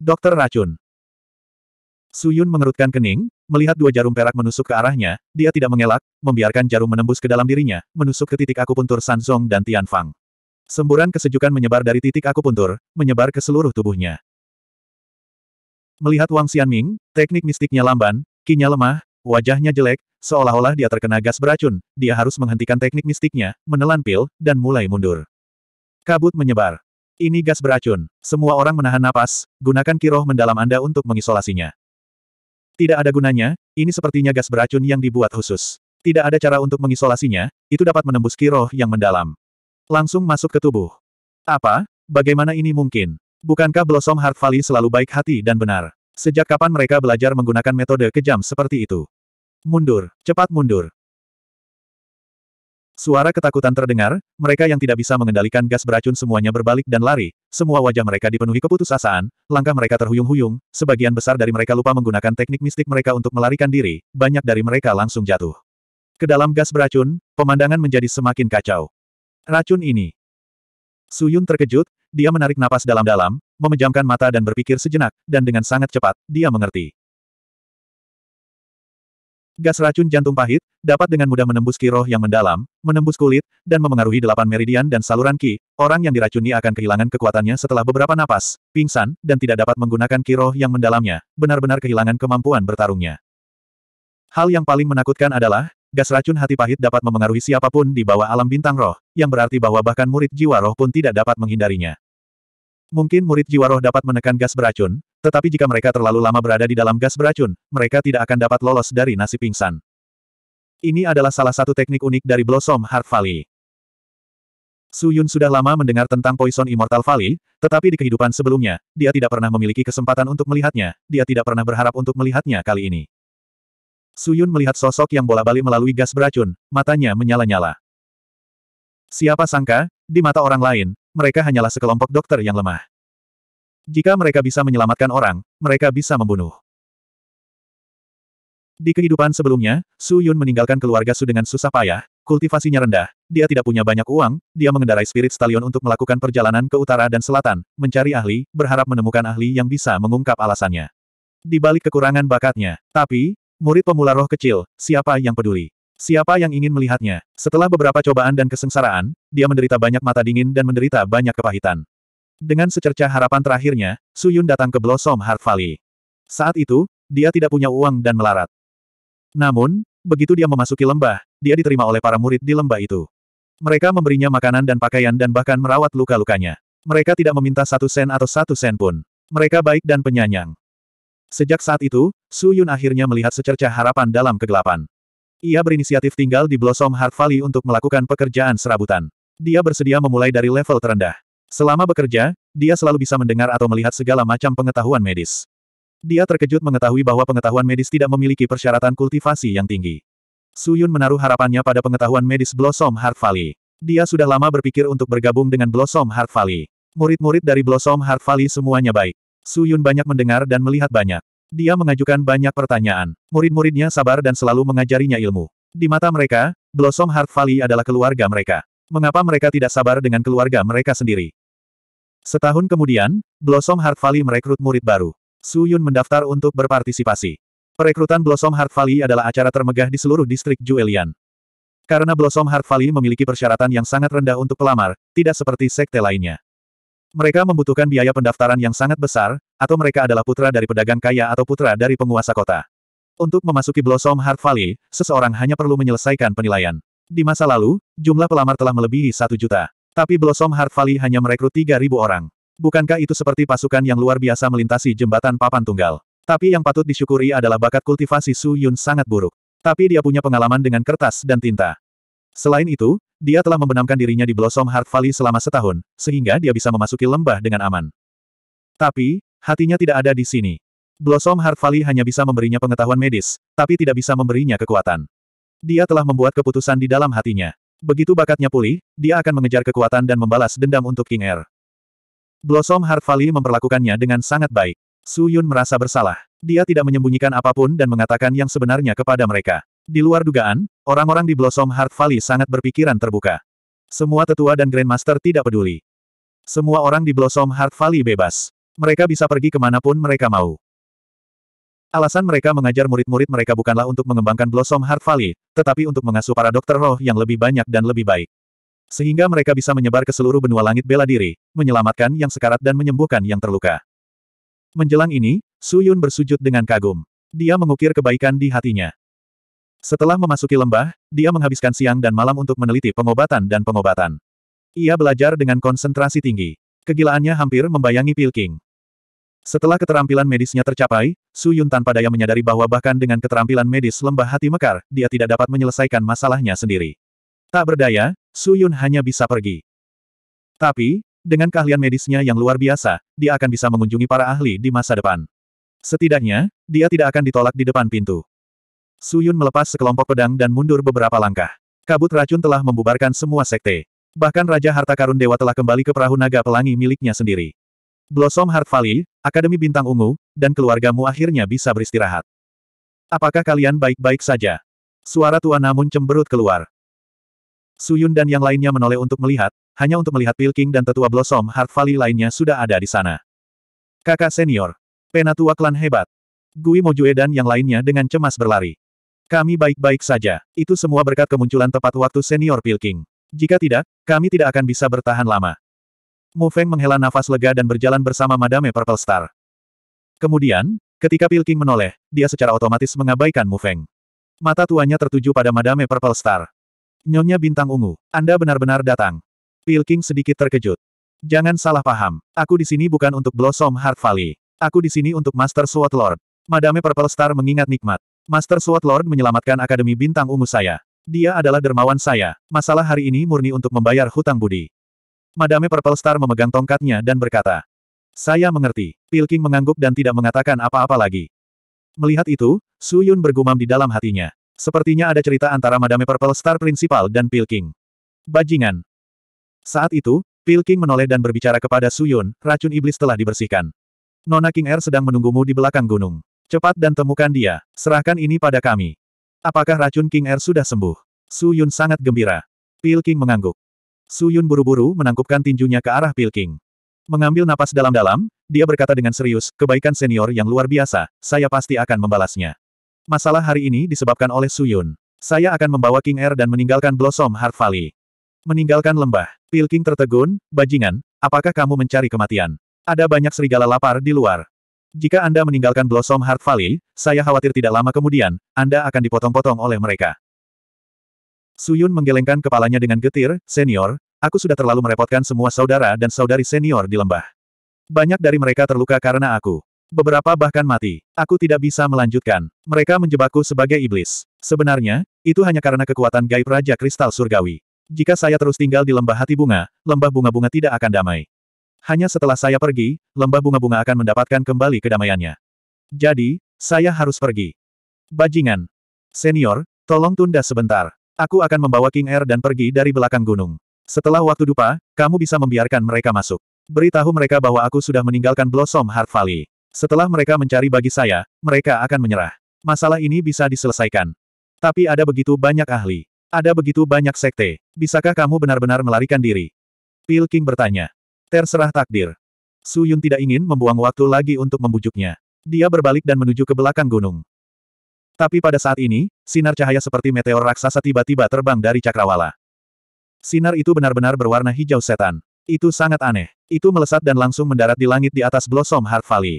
Dokter racun. Suyun mengerutkan kening, melihat dua jarum perak menusuk ke arahnya, dia tidak mengelak, membiarkan jarum menembus ke dalam dirinya, menusuk ke titik akupuntur Sanzong dan Tianfang. Semburan kesejukan menyebar dari titik akupuntur, menyebar ke seluruh tubuhnya. Melihat Wang Xianming, teknik mistiknya lamban, kinya lemah, wajahnya jelek, seolah-olah dia terkena gas beracun, dia harus menghentikan teknik mistiknya, menelan pil, dan mulai mundur. Kabut menyebar. Ini gas beracun. Semua orang menahan napas, gunakan kiroh mendalam Anda untuk mengisolasinya. Tidak ada gunanya, ini sepertinya gas beracun yang dibuat khusus. Tidak ada cara untuk mengisolasinya, itu dapat menembus kiroh yang mendalam. Langsung masuk ke tubuh. Apa? Bagaimana ini mungkin? Bukankah Blossom Heart Valley selalu baik hati dan benar? Sejak kapan mereka belajar menggunakan metode kejam seperti itu? Mundur, cepat mundur. Suara ketakutan terdengar, mereka yang tidak bisa mengendalikan gas beracun semuanya berbalik dan lari, semua wajah mereka dipenuhi keputusasaan, langkah mereka terhuyung-huyung, sebagian besar dari mereka lupa menggunakan teknik mistik mereka untuk melarikan diri, banyak dari mereka langsung jatuh. Ke dalam gas beracun, pemandangan menjadi semakin kacau. Racun ini. Suyun terkejut, dia menarik napas dalam-dalam, memejamkan mata dan berpikir sejenak, dan dengan sangat cepat, dia mengerti. Gas racun jantung pahit, dapat dengan mudah menembus ki yang mendalam, menembus kulit, dan memengaruhi delapan meridian dan saluran ki. Orang yang diracuni akan kehilangan kekuatannya setelah beberapa napas, pingsan, dan tidak dapat menggunakan ki yang mendalamnya, benar-benar kehilangan kemampuan bertarungnya. Hal yang paling menakutkan adalah, gas racun hati pahit dapat memengaruhi siapapun di bawah alam bintang roh, yang berarti bahwa bahkan murid jiwa roh pun tidak dapat menghindarinya. Mungkin murid jiwa roh dapat menekan gas beracun, tetapi jika mereka terlalu lama berada di dalam gas beracun, mereka tidak akan dapat lolos dari nasi pingsan. Ini adalah salah satu teknik unik dari Blossom Heart Valley. Su Yun sudah lama mendengar tentang Poison Immortal Valley, tetapi di kehidupan sebelumnya, dia tidak pernah memiliki kesempatan untuk melihatnya, dia tidak pernah berharap untuk melihatnya kali ini. Su Yun melihat sosok yang bola-balik melalui gas beracun, matanya menyala-nyala. Siapa sangka, di mata orang lain, mereka hanyalah sekelompok dokter yang lemah. Jika mereka bisa menyelamatkan orang, mereka bisa membunuh. Di kehidupan sebelumnya, Su Yun meninggalkan keluarga Su dengan susah payah, kultivasinya rendah, dia tidak punya banyak uang, dia mengendarai spirit stallion untuk melakukan perjalanan ke utara dan selatan, mencari ahli, berharap menemukan ahli yang bisa mengungkap alasannya. Di balik kekurangan bakatnya, tapi, murid pemula roh kecil, siapa yang peduli? Siapa yang ingin melihatnya? Setelah beberapa cobaan dan kesengsaraan, dia menderita banyak mata dingin dan menderita banyak kepahitan. Dengan secerca harapan terakhirnya, Su Yun datang ke Blossom Heart Valley. Saat itu, dia tidak punya uang dan melarat. Namun, begitu dia memasuki lembah, dia diterima oleh para murid di lembah itu. Mereka memberinya makanan dan pakaian dan bahkan merawat luka-lukanya. Mereka tidak meminta satu sen atau satu sen pun. Mereka baik dan penyanyang. Sejak saat itu, Su Yun akhirnya melihat secerca harapan dalam kegelapan. Ia berinisiatif tinggal di Blossom Heart Valley untuk melakukan pekerjaan serabutan. Dia bersedia memulai dari level terendah. Selama bekerja, dia selalu bisa mendengar atau melihat segala macam pengetahuan medis. Dia terkejut mengetahui bahwa pengetahuan medis tidak memiliki persyaratan kultivasi yang tinggi. Suyun menaruh harapannya pada pengetahuan medis Blossom Heart Valley. Dia sudah lama berpikir untuk bergabung dengan Blossom Heart Valley. Murid-murid dari Blossom Heart Valley semuanya baik. Suyun banyak mendengar dan melihat banyak. Dia mengajukan banyak pertanyaan. Murid-muridnya sabar dan selalu mengajarinya ilmu. Di mata mereka, Blossom Heart Valley adalah keluarga mereka. Mengapa mereka tidak sabar dengan keluarga mereka sendiri? Setahun kemudian, Blossom Heart Valley merekrut murid baru. Su Yun mendaftar untuk berpartisipasi. Perekrutan Blossom Heart Valley adalah acara termegah di seluruh distrik Juelian. Karena Blossom Heart Valley memiliki persyaratan yang sangat rendah untuk pelamar, tidak seperti sekte lainnya. Mereka membutuhkan biaya pendaftaran yang sangat besar, atau mereka adalah putra dari pedagang kaya atau putra dari penguasa kota. Untuk memasuki Blossom Heart Valley, seseorang hanya perlu menyelesaikan penilaian. Di masa lalu, jumlah pelamar telah melebihi satu juta. Tapi Blossom Heart Valley hanya merekrut 3.000 orang. Bukankah itu seperti pasukan yang luar biasa melintasi jembatan papan tunggal? Tapi yang patut disyukuri adalah bakat kultivasi Su Yun sangat buruk. Tapi dia punya pengalaman dengan kertas dan tinta. Selain itu, dia telah membenamkan dirinya di Blossom Heart Valley selama setahun, sehingga dia bisa memasuki lembah dengan aman. Tapi, hatinya tidak ada di sini. Blossom Heart Valley hanya bisa memberinya pengetahuan medis, tapi tidak bisa memberinya kekuatan. Dia telah membuat keputusan di dalam hatinya. Begitu bakatnya pulih, dia akan mengejar kekuatan dan membalas dendam untuk King Air. Blossom Heart Valley memperlakukannya dengan sangat baik. Su Yun merasa bersalah. Dia tidak menyembunyikan apapun dan mengatakan yang sebenarnya kepada mereka. Di luar dugaan, orang-orang di Blossom Heart Valley sangat berpikiran terbuka. Semua tetua dan Grandmaster tidak peduli. Semua orang di Blossom Heart Valley bebas. Mereka bisa pergi kemanapun mereka mau. Alasan mereka mengajar murid-murid mereka bukanlah untuk mengembangkan Blossom Heart Valley, tetapi untuk mengasuh para dokter roh yang lebih banyak dan lebih baik. Sehingga mereka bisa menyebar ke seluruh benua langit bela diri, menyelamatkan yang sekarat dan menyembuhkan yang terluka. Menjelang ini, Su Yun bersujud dengan kagum. Dia mengukir kebaikan di hatinya. Setelah memasuki lembah, dia menghabiskan siang dan malam untuk meneliti pengobatan dan pengobatan. Ia belajar dengan konsentrasi tinggi. Kegilaannya hampir membayangi Pilking. Setelah keterampilan medisnya tercapai, Su Yun tanpa daya menyadari bahwa bahkan dengan keterampilan medis lembah hati mekar, dia tidak dapat menyelesaikan masalahnya sendiri. Tak berdaya, Su Yun hanya bisa pergi. Tapi, dengan keahlian medisnya yang luar biasa, dia akan bisa mengunjungi para ahli di masa depan. Setidaknya, dia tidak akan ditolak di depan pintu. Suyun melepas sekelompok pedang dan mundur beberapa langkah. Kabut racun telah membubarkan semua sekte. Bahkan Raja Harta Karun Dewa telah kembali ke perahu naga pelangi miliknya sendiri. Blossom Heart Valley, Akademi Bintang Ungu, dan keluargamu akhirnya bisa beristirahat. Apakah kalian baik-baik saja? Suara tua namun cemberut keluar. Suyun dan yang lainnya menoleh untuk melihat, hanya untuk melihat Pilking dan tetua Blossom Heart Valley lainnya sudah ada di sana. Kakak senior. Penatua klan hebat. Gui Mojue dan yang lainnya dengan cemas berlari. Kami baik-baik saja. Itu semua berkat kemunculan tepat waktu senior Pilking. Jika tidak, kami tidak akan bisa bertahan lama. Mu Feng menghela nafas lega dan berjalan bersama Madame Purple Star. Kemudian, ketika Pilking menoleh, dia secara otomatis mengabaikan Mu Feng. Mata tuanya tertuju pada Madame Purple Star. Nyonya bintang ungu, Anda benar-benar datang. Pilking sedikit terkejut. Jangan salah paham, aku di sini bukan untuk Blossom Heart Valley. Aku di sini untuk Master Sword Lord. Madame Purple Star mengingat nikmat. Master Sword Lord menyelamatkan Akademi Bintang Ungu saya. Dia adalah dermawan saya. Masalah hari ini murni untuk membayar hutang budi. Madame Purple Star memegang tongkatnya dan berkata. Saya mengerti. Pilking mengangguk dan tidak mengatakan apa-apa lagi. Melihat itu, Su Yun bergumam di dalam hatinya. Sepertinya ada cerita antara Madame Purple Star Principal dan Pilking. Bajingan. Saat itu, Pilking menoleh dan berbicara kepada Su Yun, racun iblis telah dibersihkan. Nona King Air er sedang menunggumu di belakang gunung. Cepat dan temukan dia, serahkan ini pada kami. Apakah racun King Er sudah sembuh? Su Yun sangat gembira. Pil King mengangguk. Su Yun buru-buru menangkupkan tinjunya ke arah Pil King. Mengambil napas dalam-dalam, dia berkata dengan serius, kebaikan senior yang luar biasa, saya pasti akan membalasnya. Masalah hari ini disebabkan oleh Su Yun. Saya akan membawa King Er dan meninggalkan Blossom Heart Valley. Meninggalkan lembah, Pil King tertegun, bajingan, apakah kamu mencari kematian? Ada banyak serigala lapar di luar. Jika Anda meninggalkan Blossom Heart Valley, saya khawatir tidak lama kemudian, Anda akan dipotong-potong oleh mereka. Suyun menggelengkan kepalanya dengan getir, senior, aku sudah terlalu merepotkan semua saudara dan saudari senior di lembah. Banyak dari mereka terluka karena aku. Beberapa bahkan mati. Aku tidak bisa melanjutkan. Mereka menjebakku sebagai iblis. Sebenarnya, itu hanya karena kekuatan gaib Raja Kristal Surgawi. Jika saya terus tinggal di lembah hati bunga, lembah bunga-bunga tidak akan damai. Hanya setelah saya pergi, lembah bunga-bunga akan mendapatkan kembali kedamaiannya. Jadi, saya harus pergi. Bajingan. Senior, tolong tunda sebentar. Aku akan membawa King Air dan pergi dari belakang gunung. Setelah waktu dupa, kamu bisa membiarkan mereka masuk. Beritahu mereka bahwa aku sudah meninggalkan Blossom Heart Valley. Setelah mereka mencari bagi saya, mereka akan menyerah. Masalah ini bisa diselesaikan. Tapi ada begitu banyak ahli. Ada begitu banyak sekte. Bisakah kamu benar-benar melarikan diri? Pil King bertanya. Terserah takdir. Su Yun tidak ingin membuang waktu lagi untuk membujuknya. Dia berbalik dan menuju ke belakang gunung. Tapi pada saat ini, sinar cahaya seperti meteor raksasa tiba-tiba terbang dari cakrawala. Sinar itu benar-benar berwarna hijau setan. Itu sangat aneh. Itu melesat dan langsung mendarat di langit di atas Blossom Heart Valley.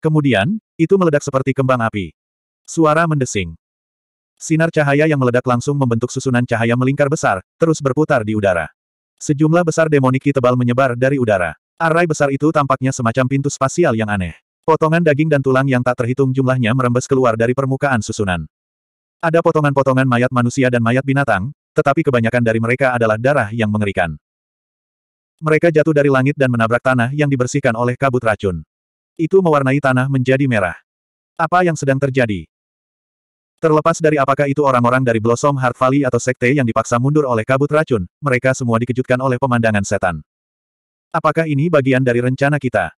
Kemudian, itu meledak seperti kembang api. Suara mendesing. Sinar cahaya yang meledak langsung membentuk susunan cahaya melingkar besar, terus berputar di udara. Sejumlah besar demoniki tebal menyebar dari udara. Arai besar itu tampaknya semacam pintu spasial yang aneh. Potongan daging dan tulang yang tak terhitung jumlahnya merembes keluar dari permukaan susunan. Ada potongan-potongan mayat manusia dan mayat binatang, tetapi kebanyakan dari mereka adalah darah yang mengerikan. Mereka jatuh dari langit dan menabrak tanah yang dibersihkan oleh kabut racun. Itu mewarnai tanah menjadi merah. Apa yang sedang terjadi? Terlepas dari apakah itu orang-orang dari Blossom Heart Valley atau sekte yang dipaksa mundur oleh kabut racun, mereka semua dikejutkan oleh pemandangan setan. Apakah ini bagian dari rencana kita?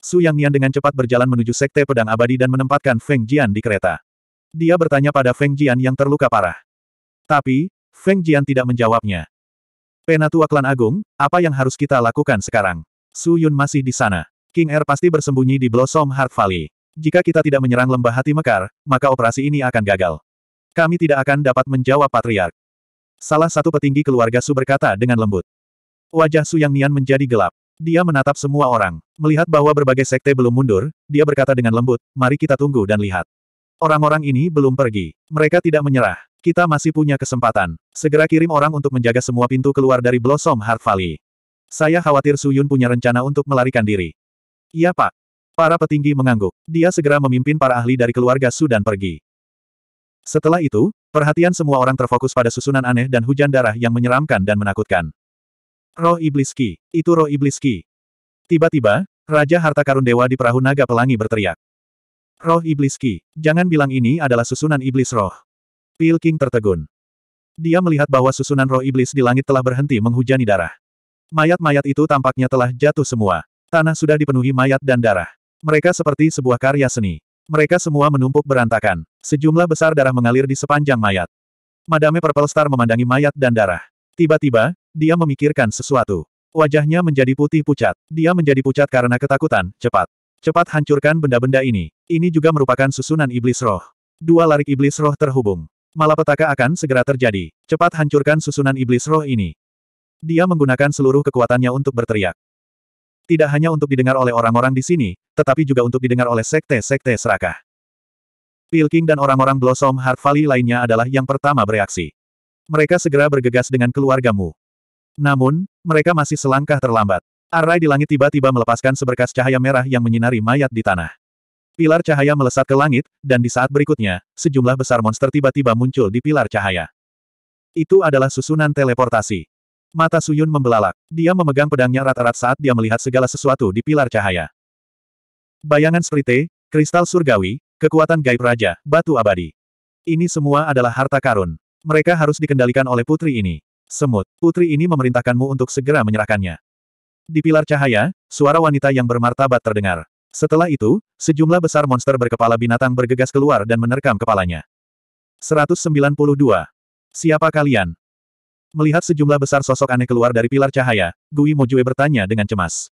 Su Yang Nian dengan cepat berjalan menuju sekte pedang abadi dan menempatkan Feng Jian di kereta. Dia bertanya pada Feng Jian yang terluka parah. Tapi, Feng Jian tidak menjawabnya. Penatua Klan Agung, apa yang harus kita lakukan sekarang? Su Yun masih di sana. King Er pasti bersembunyi di Blossom Heart Valley. Jika kita tidak menyerang lembah hati mekar, maka operasi ini akan gagal. Kami tidak akan dapat menjawab patriark. Salah satu petinggi keluarga Su berkata dengan lembut. Wajah Su Yang Nian menjadi gelap. Dia menatap semua orang. Melihat bahwa berbagai sekte belum mundur, dia berkata dengan lembut, mari kita tunggu dan lihat. Orang-orang ini belum pergi. Mereka tidak menyerah. Kita masih punya kesempatan. Segera kirim orang untuk menjaga semua pintu keluar dari Blossom Heart Valley. Saya khawatir Su Yun punya rencana untuk melarikan diri. Iya pak, Para petinggi mengangguk. Dia segera memimpin para ahli dari keluarga Su dan pergi. Setelah itu, perhatian semua orang terfokus pada susunan aneh dan hujan darah yang menyeramkan dan menakutkan. Roh Iblis Ki. Itu roh Iblis Ki. Tiba-tiba, Raja Harta Karun Dewa di perahu naga pelangi berteriak. Roh Iblis Ki. Jangan bilang ini adalah susunan Iblis Roh. Pil King tertegun. Dia melihat bahwa susunan roh iblis di langit telah berhenti menghujani darah. Mayat-mayat itu tampaknya telah jatuh semua. Tanah sudah dipenuhi mayat dan darah. Mereka seperti sebuah karya seni. Mereka semua menumpuk berantakan. Sejumlah besar darah mengalir di sepanjang mayat. Madame Purple Star memandangi mayat dan darah. Tiba-tiba, dia memikirkan sesuatu. Wajahnya menjadi putih pucat. Dia menjadi pucat karena ketakutan, cepat. Cepat hancurkan benda-benda ini. Ini juga merupakan susunan iblis roh. Dua larik iblis roh terhubung. Malapetaka akan segera terjadi. Cepat hancurkan susunan iblis roh ini. Dia menggunakan seluruh kekuatannya untuk berteriak. Tidak hanya untuk didengar oleh orang-orang di sini, tetapi juga untuk didengar oleh sekte-sekte serakah. Pilking dan orang-orang Blossom Heart Valley lainnya adalah yang pertama bereaksi. Mereka segera bergegas dengan keluargamu. Namun, mereka masih selangkah terlambat. Arai di langit tiba-tiba melepaskan seberkas cahaya merah yang menyinari mayat di tanah. Pilar cahaya melesat ke langit, dan di saat berikutnya, sejumlah besar monster tiba-tiba muncul di pilar cahaya. Itu adalah susunan teleportasi. Mata Suyun membelalak. Dia memegang pedangnya rata-rata saat dia melihat segala sesuatu di pilar cahaya. Bayangan Sprite, kristal surgawi, kekuatan gaib raja, batu abadi. Ini semua adalah harta karun. Mereka harus dikendalikan oleh putri ini. Semut, putri ini memerintahkanmu untuk segera menyerahkannya. Di pilar cahaya, suara wanita yang bermartabat terdengar. Setelah itu, sejumlah besar monster berkepala binatang bergegas keluar dan menerkam kepalanya. 192. Siapa kalian? Melihat sejumlah besar sosok aneh keluar dari pilar cahaya, Gui Mojue bertanya dengan cemas.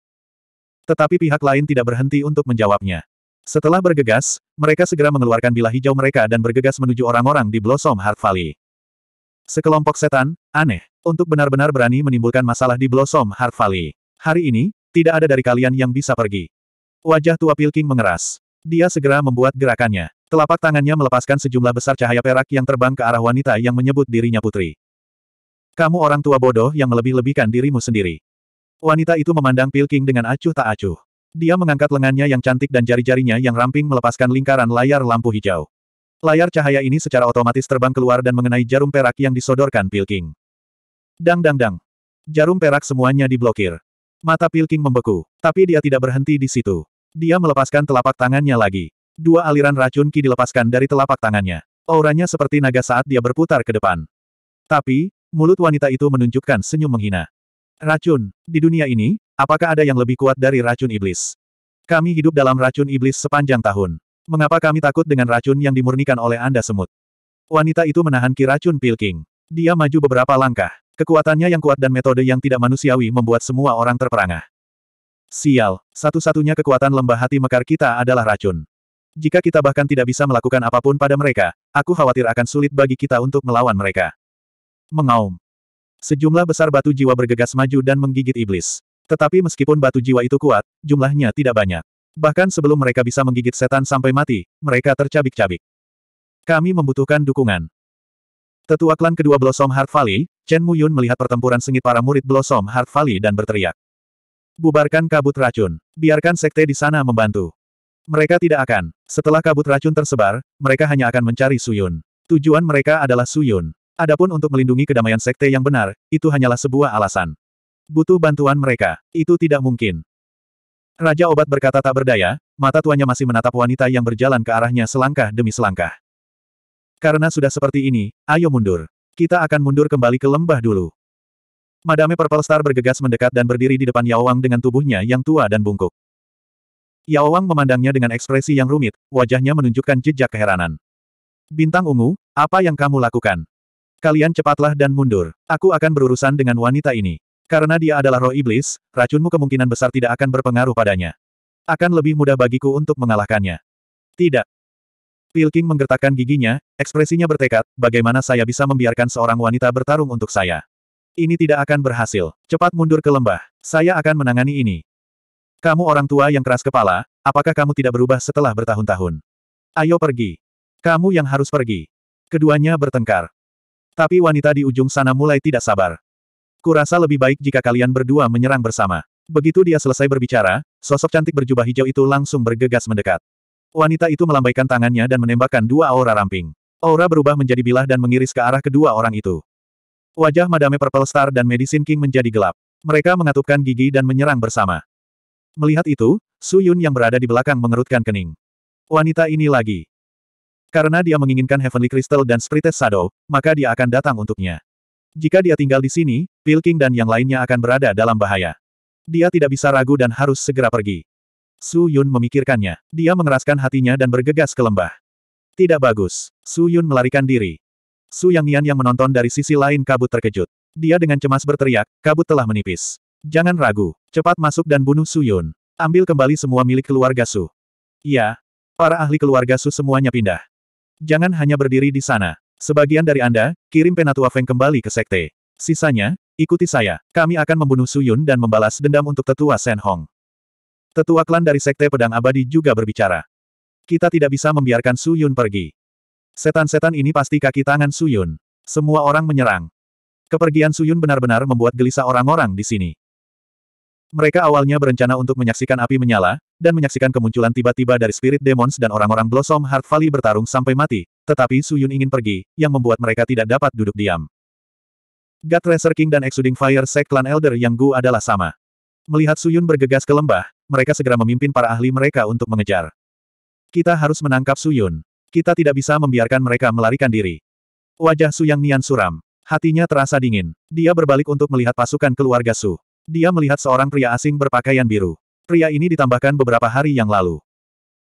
Tetapi pihak lain tidak berhenti untuk menjawabnya. Setelah bergegas, mereka segera mengeluarkan bilah hijau mereka dan bergegas menuju orang-orang di Blossom Heart Valley. Sekelompok setan, aneh, untuk benar-benar berani menimbulkan masalah di Blossom Heart Valley. Hari ini, tidak ada dari kalian yang bisa pergi. Wajah tua Pilking mengeras. Dia segera membuat gerakannya. Telapak tangannya melepaskan sejumlah besar cahaya perak yang terbang ke arah wanita yang menyebut dirinya putri. Kamu orang tua bodoh yang melebih-lebihkan dirimu sendiri. Wanita itu memandang Pilking dengan acuh tak acuh. Dia mengangkat lengannya yang cantik dan jari-jarinya yang ramping melepaskan lingkaran layar lampu hijau. Layar cahaya ini secara otomatis terbang keluar dan mengenai jarum perak yang disodorkan Pilking. Dang dang dang. Jarum perak semuanya diblokir. Mata Pilking membeku, tapi dia tidak berhenti di situ. Dia melepaskan telapak tangannya lagi. Dua aliran racun ki dilepaskan dari telapak tangannya. Auranya seperti naga saat dia berputar ke depan. Tapi, Mulut wanita itu menunjukkan senyum menghina. Racun. Di dunia ini, apakah ada yang lebih kuat dari racun iblis? Kami hidup dalam racun iblis sepanjang tahun. Mengapa kami takut dengan racun yang dimurnikan oleh Anda semut? Wanita itu menahan ki racun Pilking. Dia maju beberapa langkah. Kekuatannya yang kuat dan metode yang tidak manusiawi membuat semua orang terperangah. Sial, satu-satunya kekuatan lembah hati mekar kita adalah racun. Jika kita bahkan tidak bisa melakukan apapun pada mereka, aku khawatir akan sulit bagi kita untuk melawan mereka. Mengaum. Sejumlah besar batu jiwa bergegas maju dan menggigit iblis. Tetapi meskipun batu jiwa itu kuat, jumlahnya tidak banyak. Bahkan sebelum mereka bisa menggigit setan sampai mati, mereka tercabik-cabik. Kami membutuhkan dukungan. Tetua klan kedua Blossom Heart Valley, Chen Muyun melihat pertempuran sengit para murid Blossom Heart Valley dan berteriak. Bubarkan kabut racun. Biarkan sekte di sana membantu. Mereka tidak akan. Setelah kabut racun tersebar, mereka hanya akan mencari Suyun. Tujuan mereka adalah Suyun. Adapun untuk melindungi kedamaian sekte yang benar, itu hanyalah sebuah alasan. Butuh bantuan mereka. Itu tidak mungkin. Raja obat berkata tak berdaya, mata tuanya masih menatap wanita yang berjalan ke arahnya selangkah demi selangkah. Karena sudah seperti ini, ayo mundur. Kita akan mundur kembali ke lembah dulu. Madame Purple Star bergegas mendekat dan berdiri di depan Yao Wang dengan tubuhnya yang tua dan bungkuk. Yao Wang memandangnya dengan ekspresi yang rumit, wajahnya menunjukkan jejak keheranan. Bintang ungu, apa yang kamu lakukan? Kalian cepatlah dan mundur. Aku akan berurusan dengan wanita ini. Karena dia adalah roh iblis, racunmu kemungkinan besar tidak akan berpengaruh padanya. Akan lebih mudah bagiku untuk mengalahkannya. Tidak. Pilking menggertakkan giginya, ekspresinya bertekad, bagaimana saya bisa membiarkan seorang wanita bertarung untuk saya. Ini tidak akan berhasil. Cepat mundur ke lembah. Saya akan menangani ini. Kamu orang tua yang keras kepala, apakah kamu tidak berubah setelah bertahun-tahun? Ayo pergi. Kamu yang harus pergi. Keduanya bertengkar. Tapi wanita di ujung sana mulai tidak sabar. Kurasa lebih baik jika kalian berdua menyerang bersama. Begitu dia selesai berbicara, sosok cantik berjubah hijau itu langsung bergegas mendekat. Wanita itu melambaikan tangannya dan menembakkan dua aura ramping. Aura berubah menjadi bilah dan mengiris ke arah kedua orang itu. Wajah Madame Purple Star dan Medicine King menjadi gelap. Mereka mengatupkan gigi dan menyerang bersama. Melihat itu, Su Yun yang berada di belakang mengerutkan kening. Wanita ini lagi. Karena dia menginginkan Heavenly Crystal dan Spirites Shadow, maka dia akan datang untuknya. Jika dia tinggal di sini, Pilking dan yang lainnya akan berada dalam bahaya. Dia tidak bisa ragu dan harus segera pergi. Su Yun memikirkannya. Dia mengeraskan hatinya dan bergegas ke lembah. Tidak bagus. Su Yun melarikan diri. Su Yang Nian yang menonton dari sisi lain kabut terkejut. Dia dengan cemas berteriak, kabut telah menipis. Jangan ragu, cepat masuk dan bunuh Su Yun. Ambil kembali semua milik keluarga Su. Iya. Para ahli keluarga Su semuanya pindah. Jangan hanya berdiri di sana. Sebagian dari Anda, kirim Penatua Feng kembali ke sekte. Sisanya, ikuti saya. Kami akan membunuh Suyun dan membalas dendam untuk tetua Shen Hong. Tetua klan dari sekte pedang abadi juga berbicara. Kita tidak bisa membiarkan Suyun pergi. Setan-setan ini pasti kaki tangan Suyun. Semua orang menyerang. Kepergian Suyun benar-benar membuat gelisah orang-orang di sini. Mereka awalnya berencana untuk menyaksikan api menyala, dan menyaksikan kemunculan tiba-tiba dari Spirit Demons dan orang-orang Blossom Heart Valley bertarung sampai mati, tetapi Su Yun ingin pergi, yang membuat mereka tidak dapat duduk diam. God Racer King dan Exuding Fire Sect Clan Elder yang Gu adalah sama. Melihat Su Yun bergegas ke lembah, mereka segera memimpin para ahli mereka untuk mengejar. Kita harus menangkap Su Yun. Kita tidak bisa membiarkan mereka melarikan diri. Wajah Su Yang Nian suram. Hatinya terasa dingin. Dia berbalik untuk melihat pasukan keluarga Su. Dia melihat seorang pria asing berpakaian biru. Pria ini ditambahkan beberapa hari yang lalu.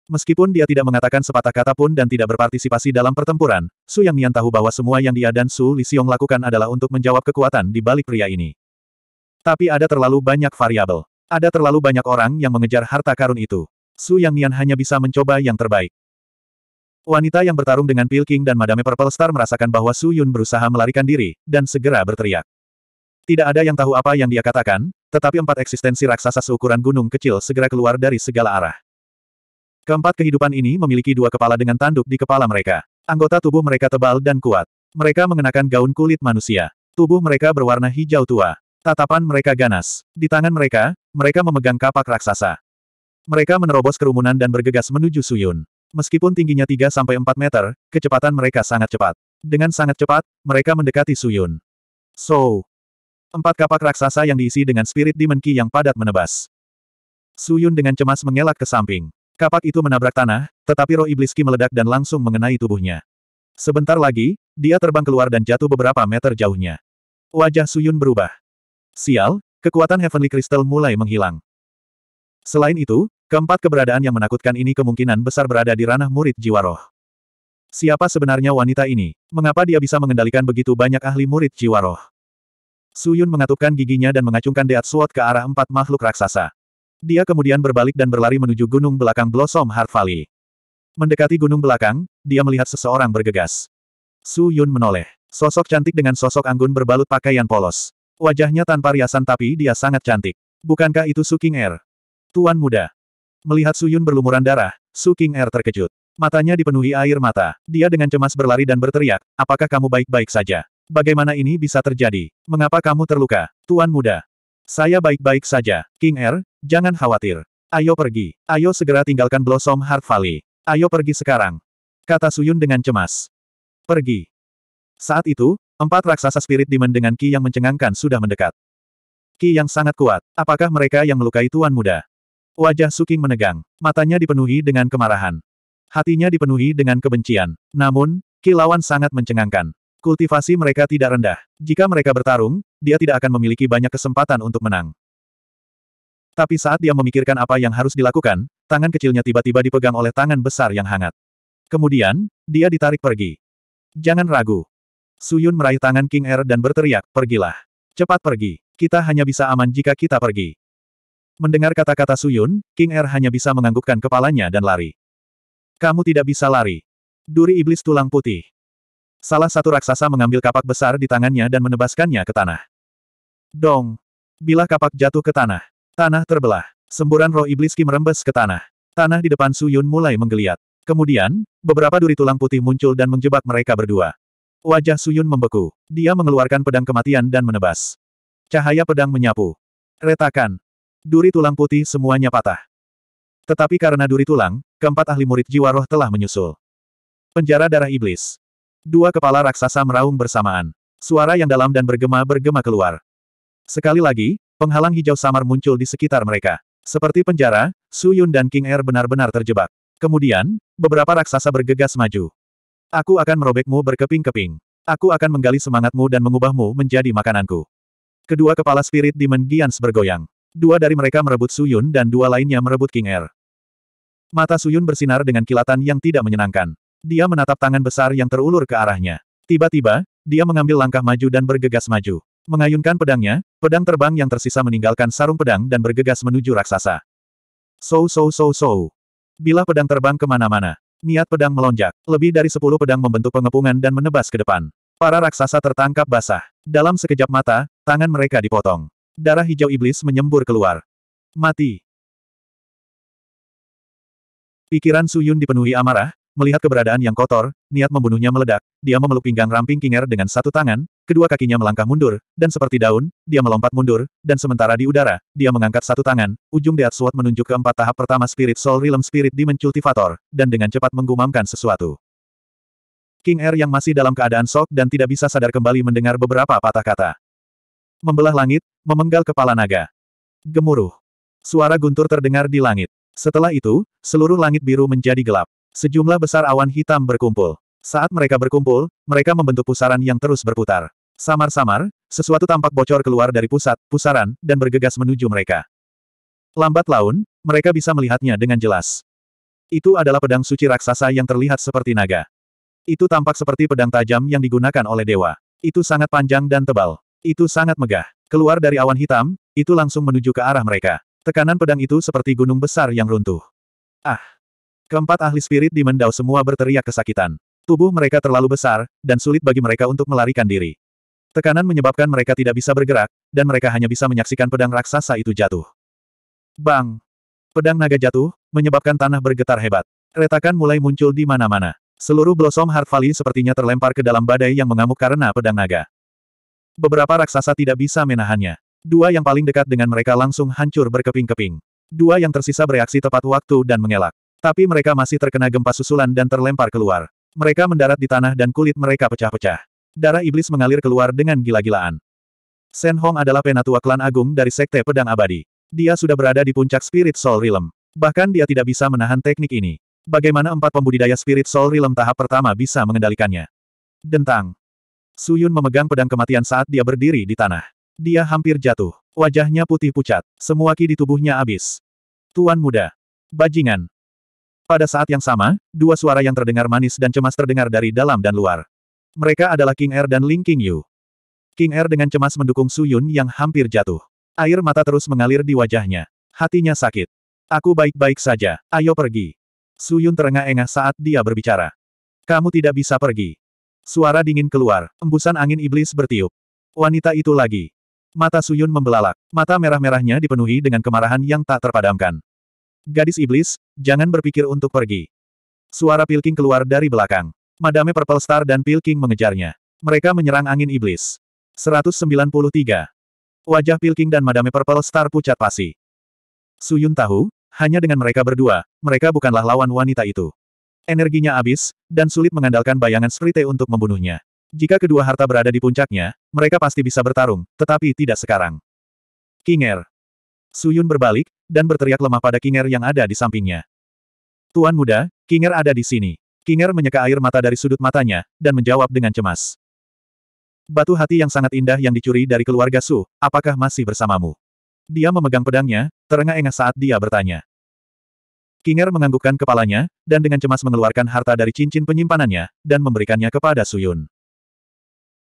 Meskipun dia tidak mengatakan sepatah kata pun dan tidak berpartisipasi dalam pertempuran, Su Yang Nian tahu bahwa semua yang dia dan Su Li Xiong lakukan adalah untuk menjawab kekuatan di balik pria ini. Tapi ada terlalu banyak variabel. Ada terlalu banyak orang yang mengejar harta karun itu. Su Yang Nian hanya bisa mencoba yang terbaik. Wanita yang bertarung dengan Pilking dan Madame Purple Star merasakan bahwa Su Yun berusaha melarikan diri, dan segera berteriak. Tidak ada yang tahu apa yang dia katakan, tetapi empat eksistensi raksasa seukuran gunung kecil segera keluar dari segala arah. Keempat kehidupan ini memiliki dua kepala dengan tanduk di kepala mereka. Anggota tubuh mereka tebal dan kuat. Mereka mengenakan gaun kulit manusia. Tubuh mereka berwarna hijau tua. Tatapan mereka ganas. Di tangan mereka, mereka memegang kapak raksasa. Mereka menerobos kerumunan dan bergegas menuju Suyun. Meskipun tingginya 3-4 meter, kecepatan mereka sangat cepat. Dengan sangat cepat, mereka mendekati Suyun. So, Empat kapak raksasa yang diisi dengan spirit demon ki yang padat menebas. Suyun dengan cemas mengelak ke samping. Kapak itu menabrak tanah, tetapi roh iblis ki meledak dan langsung mengenai tubuhnya. Sebentar lagi, dia terbang keluar dan jatuh beberapa meter jauhnya. Wajah Suyun berubah. Sial, kekuatan Heavenly Crystal mulai menghilang. Selain itu, keempat keberadaan yang menakutkan ini kemungkinan besar berada di ranah murid jiwa roh. Siapa sebenarnya wanita ini? Mengapa dia bisa mengendalikan begitu banyak ahli murid jiwa roh? Suyun mengatupkan giginya dan mengacungkan Deat Sword ke arah empat makhluk raksasa. Dia kemudian berbalik dan berlari menuju gunung belakang Blossom Heart Valley. Mendekati gunung belakang, dia melihat seseorang bergegas. Su Yun menoleh. Sosok cantik dengan sosok anggun berbalut pakaian polos. Wajahnya tanpa riasan tapi dia sangat cantik. Bukankah itu Su King Er? Tuan muda. Melihat Su Yun berlumuran darah, Su King Er terkejut. Matanya dipenuhi air mata. Dia dengan cemas berlari dan berteriak, apakah kamu baik-baik saja? Bagaimana ini bisa terjadi? Mengapa kamu terluka, Tuan Muda? Saya baik-baik saja, King Er, jangan khawatir. Ayo pergi, ayo segera tinggalkan Blossom Heart Valley. Ayo pergi sekarang. Kata Suyun dengan cemas. Pergi. Saat itu, empat raksasa spirit demon dengan Ki yang mencengangkan sudah mendekat. Ki yang sangat kuat, apakah mereka yang melukai Tuan Muda? Wajah Suking menegang, matanya dipenuhi dengan kemarahan. Hatinya dipenuhi dengan kebencian. Namun, Ki lawan sangat mencengangkan. Kultivasi mereka tidak rendah. Jika mereka bertarung, dia tidak akan memiliki banyak kesempatan untuk menang. Tapi saat dia memikirkan apa yang harus dilakukan, tangan kecilnya tiba-tiba dipegang oleh tangan besar yang hangat. Kemudian, dia ditarik pergi. Jangan ragu. Suyun meraih tangan King Er dan berteriak, pergilah. Cepat pergi. Kita hanya bisa aman jika kita pergi. Mendengar kata-kata Suyun, King Er hanya bisa menganggukkan kepalanya dan lari. Kamu tidak bisa lari. Duri iblis tulang putih. Salah satu raksasa mengambil kapak besar di tangannya dan menebaskannya ke tanah. Dong! Bila kapak jatuh ke tanah, tanah terbelah. Semburan roh iblis Kim ke tanah. Tanah di depan Su Yun mulai menggeliat. Kemudian, beberapa duri tulang putih muncul dan menjebak mereka berdua. Wajah Su Yun membeku. Dia mengeluarkan pedang kematian dan menebas. Cahaya pedang menyapu. Retakan. Duri tulang putih semuanya patah. Tetapi karena duri tulang, keempat ahli murid jiwa roh telah menyusul. Penjara darah iblis. Dua kepala raksasa meraung bersamaan. Suara yang dalam dan bergema-bergema keluar. Sekali lagi, penghalang hijau samar muncul di sekitar mereka. Seperti penjara, Su Yun dan King Air er benar-benar terjebak. Kemudian, beberapa raksasa bergegas maju. Aku akan merobekmu berkeping-keping. Aku akan menggali semangatmu dan mengubahmu menjadi makananku. Kedua kepala spirit Demon Gians bergoyang. Dua dari mereka merebut Su Yun dan dua lainnya merebut King Air. Er. Mata Suyun bersinar dengan kilatan yang tidak menyenangkan. Dia menatap tangan besar yang terulur ke arahnya. Tiba-tiba, dia mengambil langkah maju dan bergegas maju. Mengayunkan pedangnya, pedang terbang yang tersisa meninggalkan sarung pedang dan bergegas menuju raksasa. So so so so. Bila pedang terbang kemana-mana, niat pedang melonjak. Lebih dari sepuluh pedang membentuk pengepungan dan menebas ke depan. Para raksasa tertangkap basah. Dalam sekejap mata, tangan mereka dipotong. Darah hijau iblis menyembur keluar. Mati. Pikiran Suyun dipenuhi amarah, Melihat keberadaan yang kotor, niat membunuhnya meledak, dia memeluk pinggang ramping Kinger dengan satu tangan, kedua kakinya melangkah mundur, dan seperti daun, dia melompat mundur, dan sementara di udara, dia mengangkat satu tangan, ujung Death Sword menunjuk ke empat tahap pertama Spirit Soul Realm Spirit Demon Cultivator, dan dengan cepat menggumamkan sesuatu. King Air yang masih dalam keadaan sok dan tidak bisa sadar kembali mendengar beberapa patah kata. Membelah langit, memenggal kepala naga. Gemuruh. Suara guntur terdengar di langit. Setelah itu, seluruh langit biru menjadi gelap. Sejumlah besar awan hitam berkumpul. Saat mereka berkumpul, mereka membentuk pusaran yang terus berputar. Samar-samar, sesuatu tampak bocor keluar dari pusat, pusaran, dan bergegas menuju mereka. Lambat laun, mereka bisa melihatnya dengan jelas. Itu adalah pedang suci raksasa yang terlihat seperti naga. Itu tampak seperti pedang tajam yang digunakan oleh dewa. Itu sangat panjang dan tebal. Itu sangat megah. Keluar dari awan hitam, itu langsung menuju ke arah mereka. Tekanan pedang itu seperti gunung besar yang runtuh. Ah! Keempat ahli spirit di Mendau semua berteriak kesakitan. Tubuh mereka terlalu besar, dan sulit bagi mereka untuk melarikan diri. Tekanan menyebabkan mereka tidak bisa bergerak, dan mereka hanya bisa menyaksikan pedang raksasa itu jatuh. Bang! Pedang naga jatuh, menyebabkan tanah bergetar hebat. Retakan mulai muncul di mana-mana. Seluruh Blossom Heart Valley sepertinya terlempar ke dalam badai yang mengamuk karena pedang naga. Beberapa raksasa tidak bisa menahannya. Dua yang paling dekat dengan mereka langsung hancur berkeping-keping. Dua yang tersisa bereaksi tepat waktu dan mengelak. Tapi mereka masih terkena gempa susulan dan terlempar keluar. Mereka mendarat di tanah dan kulit mereka pecah-pecah. Darah iblis mengalir keluar dengan gila-gilaan. Sen Hong adalah penatua klan agung dari Sekte Pedang Abadi. Dia sudah berada di puncak Spirit Soul Realm. Bahkan dia tidak bisa menahan teknik ini. Bagaimana empat pembudidaya Spirit Soul Realm tahap pertama bisa mengendalikannya? Dentang. Su Yun memegang pedang kematian saat dia berdiri di tanah. Dia hampir jatuh. Wajahnya putih pucat. Semua ki di tubuhnya habis. Tuan muda. Bajingan. Pada saat yang sama, dua suara yang terdengar manis dan cemas terdengar dari dalam dan luar. Mereka adalah King Er dan Ling King Yu. King Er dengan cemas mendukung Su Yun yang hampir jatuh. Air mata terus mengalir di wajahnya. Hatinya sakit. Aku baik-baik saja, ayo pergi. Su Yun terengah-engah saat dia berbicara. Kamu tidak bisa pergi. Suara dingin keluar, embusan angin iblis bertiup. Wanita itu lagi. Mata Su Yun membelalak, mata merah-merahnya dipenuhi dengan kemarahan yang tak terpadamkan. Gadis iblis, jangan berpikir untuk pergi. Suara Pilking keluar dari belakang. Madame Purple Star dan Pilking mengejarnya. Mereka menyerang angin iblis. 193. Wajah Pilking dan Madame Purple Star pucat pasi. Suyun tahu, hanya dengan mereka berdua, mereka bukanlah lawan wanita itu. Energinya habis, dan sulit mengandalkan bayangan Sprite untuk membunuhnya. Jika kedua harta berada di puncaknya, mereka pasti bisa bertarung, tetapi tidak sekarang. Kinger. Suyun berbalik, dan berteriak lemah pada Kinger yang ada di sampingnya. Tuan muda, Kinger ada di sini. Kinger menyeka air mata dari sudut matanya, dan menjawab dengan cemas. Batu hati yang sangat indah yang dicuri dari keluarga Su, apakah masih bersamamu? Dia memegang pedangnya, terengah-engah saat dia bertanya. Kinger menganggukkan kepalanya, dan dengan cemas mengeluarkan harta dari cincin penyimpanannya, dan memberikannya kepada Su Yun.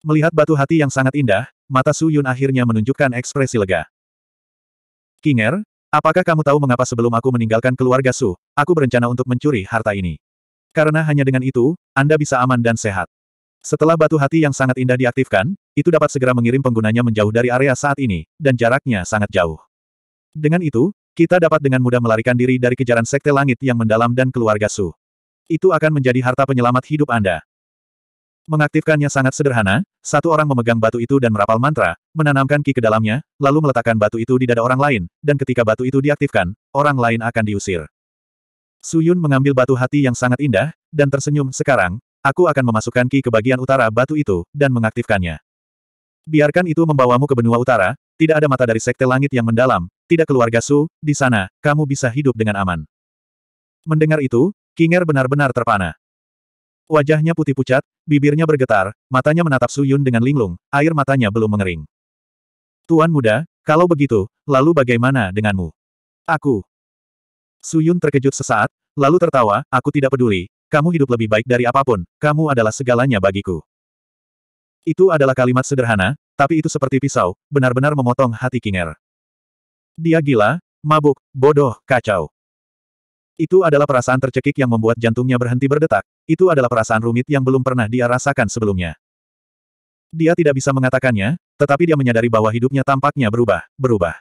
Melihat batu hati yang sangat indah, mata Su Yun akhirnya menunjukkan ekspresi lega. Kinger, Apakah kamu tahu mengapa sebelum aku meninggalkan keluarga Su, aku berencana untuk mencuri harta ini? Karena hanya dengan itu, Anda bisa aman dan sehat. Setelah batu hati yang sangat indah diaktifkan, itu dapat segera mengirim penggunanya menjauh dari area saat ini, dan jaraknya sangat jauh. Dengan itu, kita dapat dengan mudah melarikan diri dari kejaran sekte langit yang mendalam dan keluarga Su. Itu akan menjadi harta penyelamat hidup Anda. Mengaktifkannya sangat sederhana, satu orang memegang batu itu dan merapal mantra, menanamkan ki ke dalamnya, lalu meletakkan batu itu di dada orang lain, dan ketika batu itu diaktifkan, orang lain akan diusir. Suyun mengambil batu hati yang sangat indah, dan tersenyum, sekarang, aku akan memasukkan ki ke bagian utara batu itu, dan mengaktifkannya. Biarkan itu membawamu ke benua utara, tidak ada mata dari sekte langit yang mendalam, tidak keluarga Su, di sana, kamu bisa hidup dengan aman. Mendengar itu, Kinger benar-benar terpana. Wajahnya putih pucat, bibirnya bergetar, matanya menatap Suyun dengan linglung, air matanya belum mengering. Tuan muda, kalau begitu, lalu bagaimana denganmu? Aku. Suyun terkejut sesaat, lalu tertawa, aku tidak peduli, kamu hidup lebih baik dari apapun, kamu adalah segalanya bagiku. Itu adalah kalimat sederhana, tapi itu seperti pisau, benar-benar memotong hati Kinger. Dia gila, mabuk, bodoh, kacau. Itu adalah perasaan tercekik yang membuat jantungnya berhenti berdetak, itu adalah perasaan rumit yang belum pernah dia rasakan sebelumnya. Dia tidak bisa mengatakannya, tetapi dia menyadari bahwa hidupnya tampaknya berubah, berubah.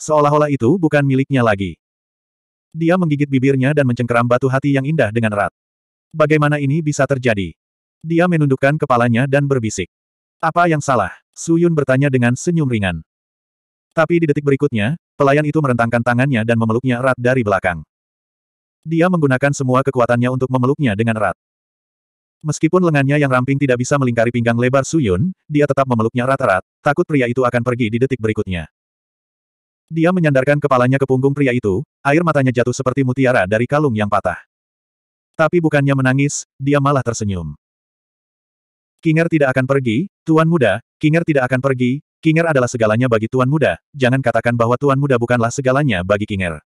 Seolah-olah itu bukan miliknya lagi. Dia menggigit bibirnya dan mencengkeram batu hati yang indah dengan erat. Bagaimana ini bisa terjadi? Dia menundukkan kepalanya dan berbisik. Apa yang salah? Suyun bertanya dengan senyum ringan. Tapi di detik berikutnya, pelayan itu merentangkan tangannya dan memeluknya erat dari belakang. Dia menggunakan semua kekuatannya untuk memeluknya dengan erat. Meskipun lengannya yang ramping tidak bisa melingkari pinggang lebar Suyun, dia tetap memeluknya rata erat takut pria itu akan pergi di detik berikutnya. Dia menyandarkan kepalanya ke punggung pria itu, air matanya jatuh seperti mutiara dari kalung yang patah. Tapi bukannya menangis, dia malah tersenyum. Kinger tidak akan pergi, Tuan Muda, Kinger tidak akan pergi, Kinger adalah segalanya bagi Tuan Muda, jangan katakan bahwa Tuan Muda bukanlah segalanya bagi Kinger.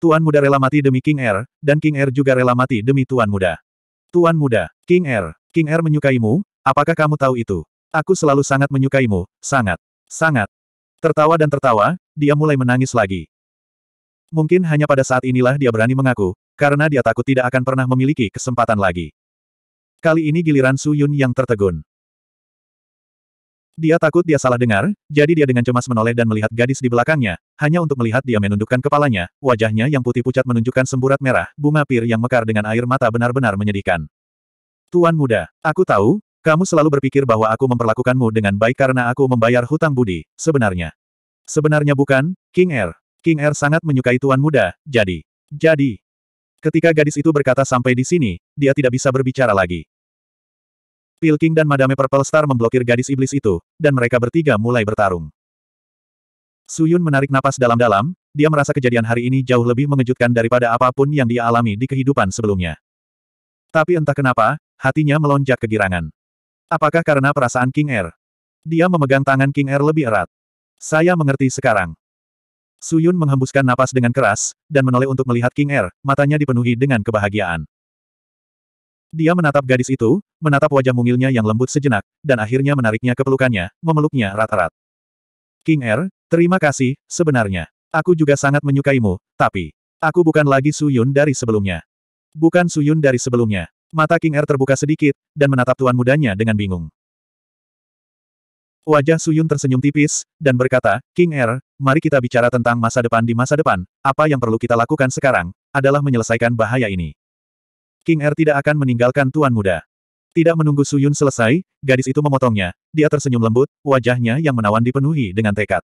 Tuan muda rela mati demi King Air, er, dan King Air er juga rela mati demi Tuan muda. Tuan muda, King Air, er, King Air menyukaimu, apakah kamu tahu itu? Aku selalu sangat menyukaimu, sangat, sangat. Tertawa dan tertawa, dia mulai menangis lagi. Mungkin hanya pada saat inilah dia berani mengaku, karena dia takut tidak akan pernah memiliki kesempatan lagi. Kali ini giliran Su Yun yang tertegun. Dia takut dia salah dengar, jadi dia dengan cemas menoleh dan melihat gadis di belakangnya, hanya untuk melihat dia menundukkan kepalanya, wajahnya yang putih pucat menunjukkan semburat merah, bunga pir yang mekar dengan air mata benar-benar menyedihkan. Tuan muda, aku tahu, kamu selalu berpikir bahwa aku memperlakukanmu dengan baik karena aku membayar hutang budi, sebenarnya. Sebenarnya bukan, King Air. Er. King Air er sangat menyukai tuan muda, jadi. Jadi. Ketika gadis itu berkata sampai di sini, dia tidak bisa berbicara lagi. Pilking dan Madame Purple Star memblokir gadis iblis itu, dan mereka bertiga mulai bertarung. Suyun menarik napas dalam-dalam, dia merasa kejadian hari ini jauh lebih mengejutkan daripada apapun yang dia alami di kehidupan sebelumnya. Tapi entah kenapa, hatinya melonjak kegirangan. Apakah karena perasaan King Er? Dia memegang tangan King Er lebih erat. Saya mengerti sekarang. Suyun menghembuskan napas dengan keras, dan menoleh untuk melihat King Er, matanya dipenuhi dengan kebahagiaan. Dia menatap gadis itu, menatap wajah mungilnya yang lembut sejenak, dan akhirnya menariknya ke pelukannya, memeluknya rat-rat. King Er, terima kasih, sebenarnya. Aku juga sangat menyukaimu, tapi... Aku bukan lagi Suyun dari sebelumnya. Bukan Suyun dari sebelumnya. Mata King Er terbuka sedikit, dan menatap tuan mudanya dengan bingung. Wajah Suyun tersenyum tipis, dan berkata, King Er, mari kita bicara tentang masa depan di masa depan, apa yang perlu kita lakukan sekarang, adalah menyelesaikan bahaya ini. King Er tidak akan meninggalkan tuan muda. Tidak menunggu Suyun selesai, gadis itu memotongnya. Dia tersenyum lembut, wajahnya yang menawan dipenuhi dengan tekad.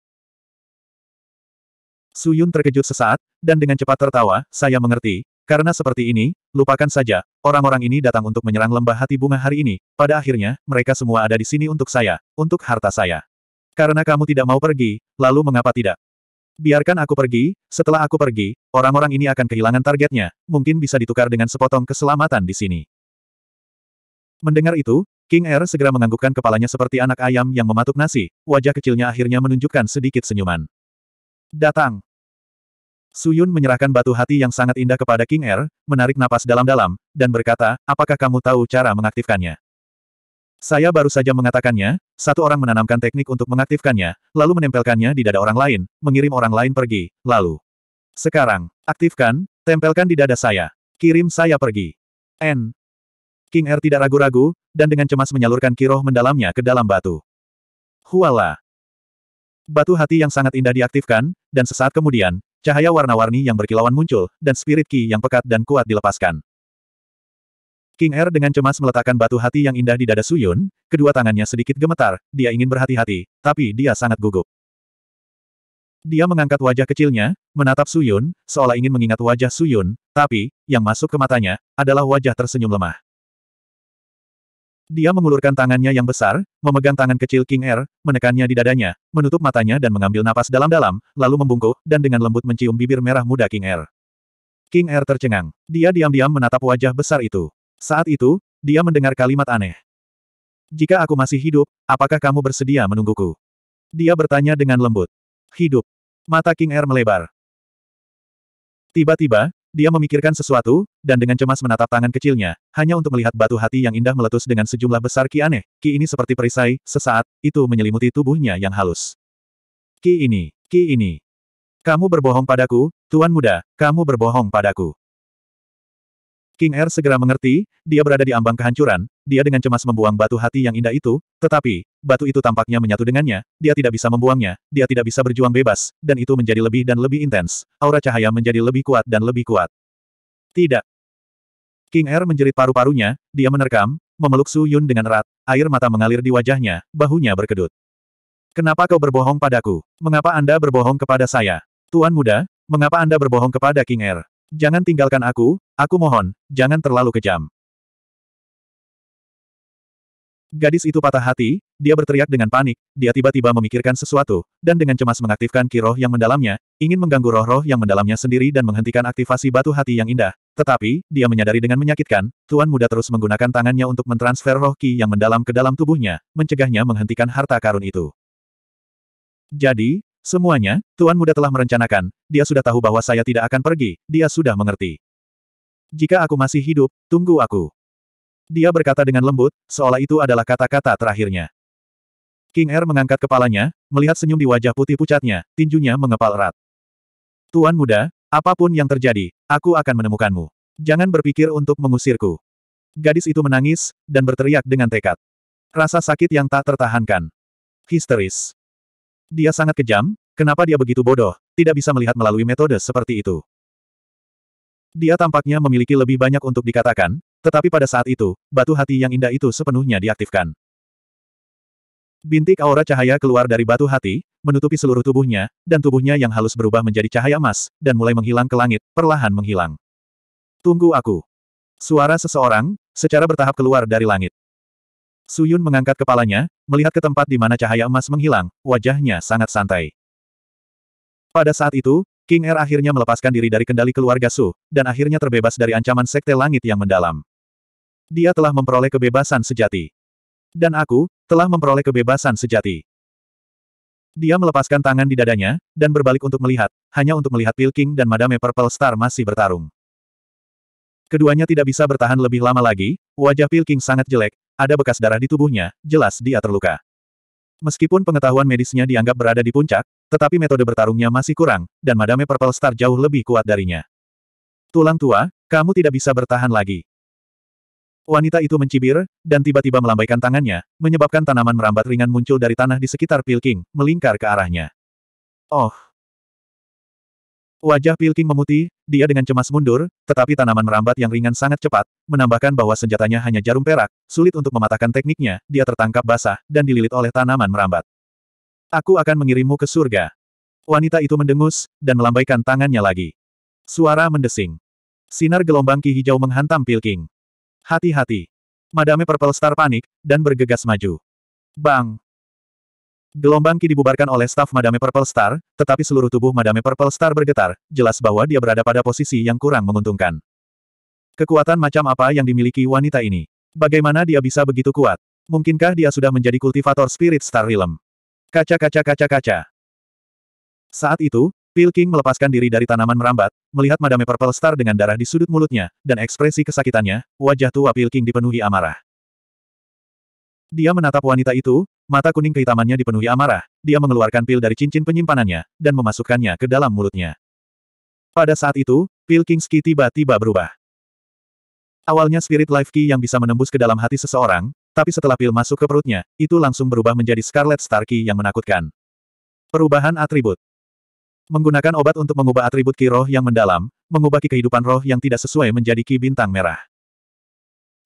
Suyun terkejut sesaat, dan dengan cepat tertawa, saya mengerti, karena seperti ini, lupakan saja, orang-orang ini datang untuk menyerang lembah hati bunga hari ini, pada akhirnya, mereka semua ada di sini untuk saya, untuk harta saya. Karena kamu tidak mau pergi, lalu mengapa tidak? Biarkan aku pergi, setelah aku pergi, orang-orang ini akan kehilangan targetnya, mungkin bisa ditukar dengan sepotong keselamatan di sini. Mendengar itu, King Air er segera menganggukkan kepalanya seperti anak ayam yang mematuk nasi, wajah kecilnya akhirnya menunjukkan sedikit senyuman. Datang! Suyun menyerahkan batu hati yang sangat indah kepada King Air, er, menarik napas dalam-dalam, dan berkata, apakah kamu tahu cara mengaktifkannya? Saya baru saja mengatakannya, satu orang menanamkan teknik untuk mengaktifkannya, lalu menempelkannya di dada orang lain, mengirim orang lain pergi, lalu. Sekarang, aktifkan, tempelkan di dada saya. Kirim saya pergi. N. King R tidak ragu-ragu, dan dengan cemas menyalurkan kiroh mendalamnya ke dalam batu. Huala. Batu hati yang sangat indah diaktifkan, dan sesaat kemudian, cahaya warna-warni yang berkilauan muncul, dan spirit ki yang pekat dan kuat dilepaskan. King Er dengan cemas meletakkan batu hati yang indah di dada Suyun, kedua tangannya sedikit gemetar, dia ingin berhati-hati, tapi dia sangat gugup. Dia mengangkat wajah kecilnya, menatap Suyun, seolah ingin mengingat wajah Suyun, tapi, yang masuk ke matanya, adalah wajah tersenyum lemah. Dia mengulurkan tangannya yang besar, memegang tangan kecil King Er, menekannya di dadanya, menutup matanya dan mengambil napas dalam-dalam, lalu membungkuk, dan dengan lembut mencium bibir merah muda King Er. King Er tercengang. Dia diam-diam menatap wajah besar itu. Saat itu, dia mendengar kalimat aneh. Jika aku masih hidup, apakah kamu bersedia menungguku? Dia bertanya dengan lembut. Hidup. Mata King Air melebar. Tiba-tiba, dia memikirkan sesuatu, dan dengan cemas menatap tangan kecilnya, hanya untuk melihat batu hati yang indah meletus dengan sejumlah besar ki aneh. Ki ini seperti perisai, sesaat, itu menyelimuti tubuhnya yang halus. Ki ini, ki ini. Kamu berbohong padaku, Tuan Muda, kamu berbohong padaku. King Er segera mengerti, dia berada di ambang kehancuran, dia dengan cemas membuang batu hati yang indah itu, tetapi, batu itu tampaknya menyatu dengannya, dia tidak bisa membuangnya, dia tidak bisa berjuang bebas, dan itu menjadi lebih dan lebih intens, aura cahaya menjadi lebih kuat dan lebih kuat. Tidak. King Er menjerit paru-parunya, dia menerkam, memeluk Su Yun dengan erat, air mata mengalir di wajahnya, bahunya berkedut. Kenapa kau berbohong padaku? Mengapa Anda berbohong kepada saya? Tuan muda, mengapa Anda berbohong kepada King Er? Jangan tinggalkan aku, aku mohon, jangan terlalu kejam. Gadis itu patah hati, dia berteriak dengan panik, dia tiba-tiba memikirkan sesuatu, dan dengan cemas mengaktifkan kiroh yang mendalamnya, ingin mengganggu roh-roh yang mendalamnya sendiri dan menghentikan aktivasi batu hati yang indah. Tetapi, dia menyadari dengan menyakitkan, Tuan Muda terus menggunakan tangannya untuk mentransfer roh ki yang mendalam ke dalam tubuhnya, mencegahnya menghentikan harta karun itu. Jadi, Semuanya, Tuan Muda telah merencanakan, dia sudah tahu bahwa saya tidak akan pergi, dia sudah mengerti. Jika aku masih hidup, tunggu aku. Dia berkata dengan lembut, seolah itu adalah kata-kata terakhirnya. King Er mengangkat kepalanya, melihat senyum di wajah putih pucatnya, tinjunya mengepal erat. Tuan muda, apapun yang terjadi, aku akan menemukanmu. Jangan berpikir untuk mengusirku. Gadis itu menangis, dan berteriak dengan tekad. Rasa sakit yang tak tertahankan. Histeris. Dia sangat kejam, kenapa dia begitu bodoh, tidak bisa melihat melalui metode seperti itu. Dia tampaknya memiliki lebih banyak untuk dikatakan, tetapi pada saat itu, batu hati yang indah itu sepenuhnya diaktifkan. Bintik aura cahaya keluar dari batu hati, menutupi seluruh tubuhnya, dan tubuhnya yang halus berubah menjadi cahaya emas, dan mulai menghilang ke langit, perlahan menghilang. Tunggu aku. Suara seseorang, secara bertahap keluar dari langit. Suyun mengangkat kepalanya, melihat ke tempat di mana cahaya emas menghilang, wajahnya sangat santai. Pada saat itu, King Er akhirnya melepaskan diri dari kendali keluarga Su, dan akhirnya terbebas dari ancaman sekte langit yang mendalam. Dia telah memperoleh kebebasan sejati. Dan aku, telah memperoleh kebebasan sejati. Dia melepaskan tangan di dadanya, dan berbalik untuk melihat, hanya untuk melihat Pil King dan Madame Purple Star masih bertarung. Keduanya tidak bisa bertahan lebih lama lagi, wajah Pil King sangat jelek, ada bekas darah di tubuhnya, jelas dia terluka. Meskipun pengetahuan medisnya dianggap berada di puncak, tetapi metode bertarungnya masih kurang, dan Madame Purple Star jauh lebih kuat darinya. Tulang tua, kamu tidak bisa bertahan lagi. Wanita itu mencibir, dan tiba-tiba melambaikan tangannya, menyebabkan tanaman merambat ringan muncul dari tanah di sekitar Pilking, melingkar ke arahnya. Oh! Wajah Pilking memutih, dia dengan cemas mundur, tetapi tanaman merambat yang ringan sangat cepat, menambahkan bahwa senjatanya hanya jarum perak, sulit untuk mematahkan tekniknya, dia tertangkap basah, dan dililit oleh tanaman merambat. Aku akan mengirimmu ke surga. Wanita itu mendengus, dan melambaikan tangannya lagi. Suara mendesing. Sinar gelombang ki hijau menghantam Pilking. Hati-hati. Madame Purple Star panik, dan bergegas maju. Bang! Gelombang Ki dibubarkan oleh staf Madame Purple Star, tetapi seluruh tubuh Madame Purple Star bergetar, jelas bahwa dia berada pada posisi yang kurang menguntungkan. Kekuatan macam apa yang dimiliki wanita ini? Bagaimana dia bisa begitu kuat? Mungkinkah dia sudah menjadi kultivator Spirit Star Realm? Kaca-kaca-kaca-kaca. Saat itu, Pil King melepaskan diri dari tanaman merambat, melihat Madame Purple Star dengan darah di sudut mulutnya, dan ekspresi kesakitannya, wajah tua Pil King dipenuhi amarah. Dia menatap wanita itu, Mata kuning kehitamannya dipenuhi amarah, dia mengeluarkan pil dari cincin penyimpanannya, dan memasukkannya ke dalam mulutnya. Pada saat itu, pil Kingski tiba-tiba berubah. Awalnya spirit life key yang bisa menembus ke dalam hati seseorang, tapi setelah pil masuk ke perutnya, itu langsung berubah menjadi Scarlet Star Key yang menakutkan. Perubahan atribut Menggunakan obat untuk mengubah atribut ki roh yang mendalam, mengubah ki kehidupan roh yang tidak sesuai menjadi ki bintang merah.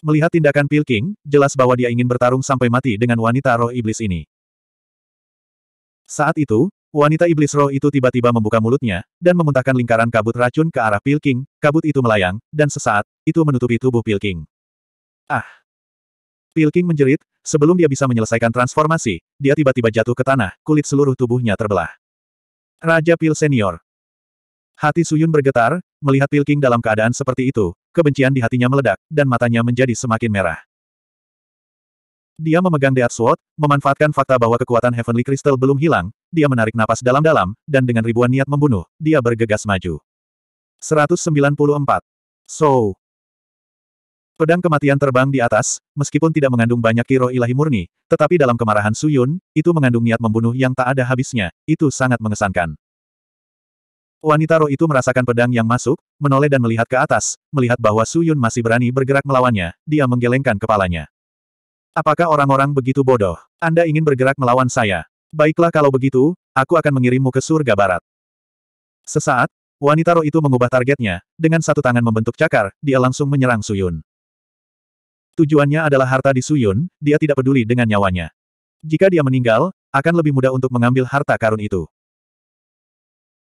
Melihat tindakan Pilking, jelas bahwa dia ingin bertarung sampai mati dengan wanita roh iblis ini. Saat itu, wanita iblis roh itu tiba-tiba membuka mulutnya, dan memuntahkan lingkaran kabut racun ke arah Pilking, kabut itu melayang, dan sesaat, itu menutupi tubuh Pilking. Ah! Pilking menjerit, sebelum dia bisa menyelesaikan transformasi, dia tiba-tiba jatuh ke tanah, kulit seluruh tubuhnya terbelah. Raja Pil Senior. Hati Suyun bergetar, melihat Pilking dalam keadaan seperti itu, Kebencian di hatinya meledak, dan matanya menjadi semakin merah. Dia memegang Death Sword, memanfaatkan fakta bahwa kekuatan Heavenly Crystal belum hilang, dia menarik napas dalam-dalam, dan dengan ribuan niat membunuh, dia bergegas maju. 194. So. Pedang kematian terbang di atas, meskipun tidak mengandung banyak kiro ilahi murni, tetapi dalam kemarahan Suyun, itu mengandung niat membunuh yang tak ada habisnya, itu sangat mengesankan. Wanita roh itu merasakan pedang yang masuk, menoleh dan melihat ke atas, melihat bahwa Su Yun masih berani bergerak melawannya, dia menggelengkan kepalanya. Apakah orang-orang begitu bodoh? Anda ingin bergerak melawan saya? Baiklah kalau begitu, aku akan mengirimmu ke surga barat. Sesaat, wanita roh itu mengubah targetnya, dengan satu tangan membentuk cakar, dia langsung menyerang Su Yun. Tujuannya adalah harta di Su Yun. dia tidak peduli dengan nyawanya. Jika dia meninggal, akan lebih mudah untuk mengambil harta karun itu.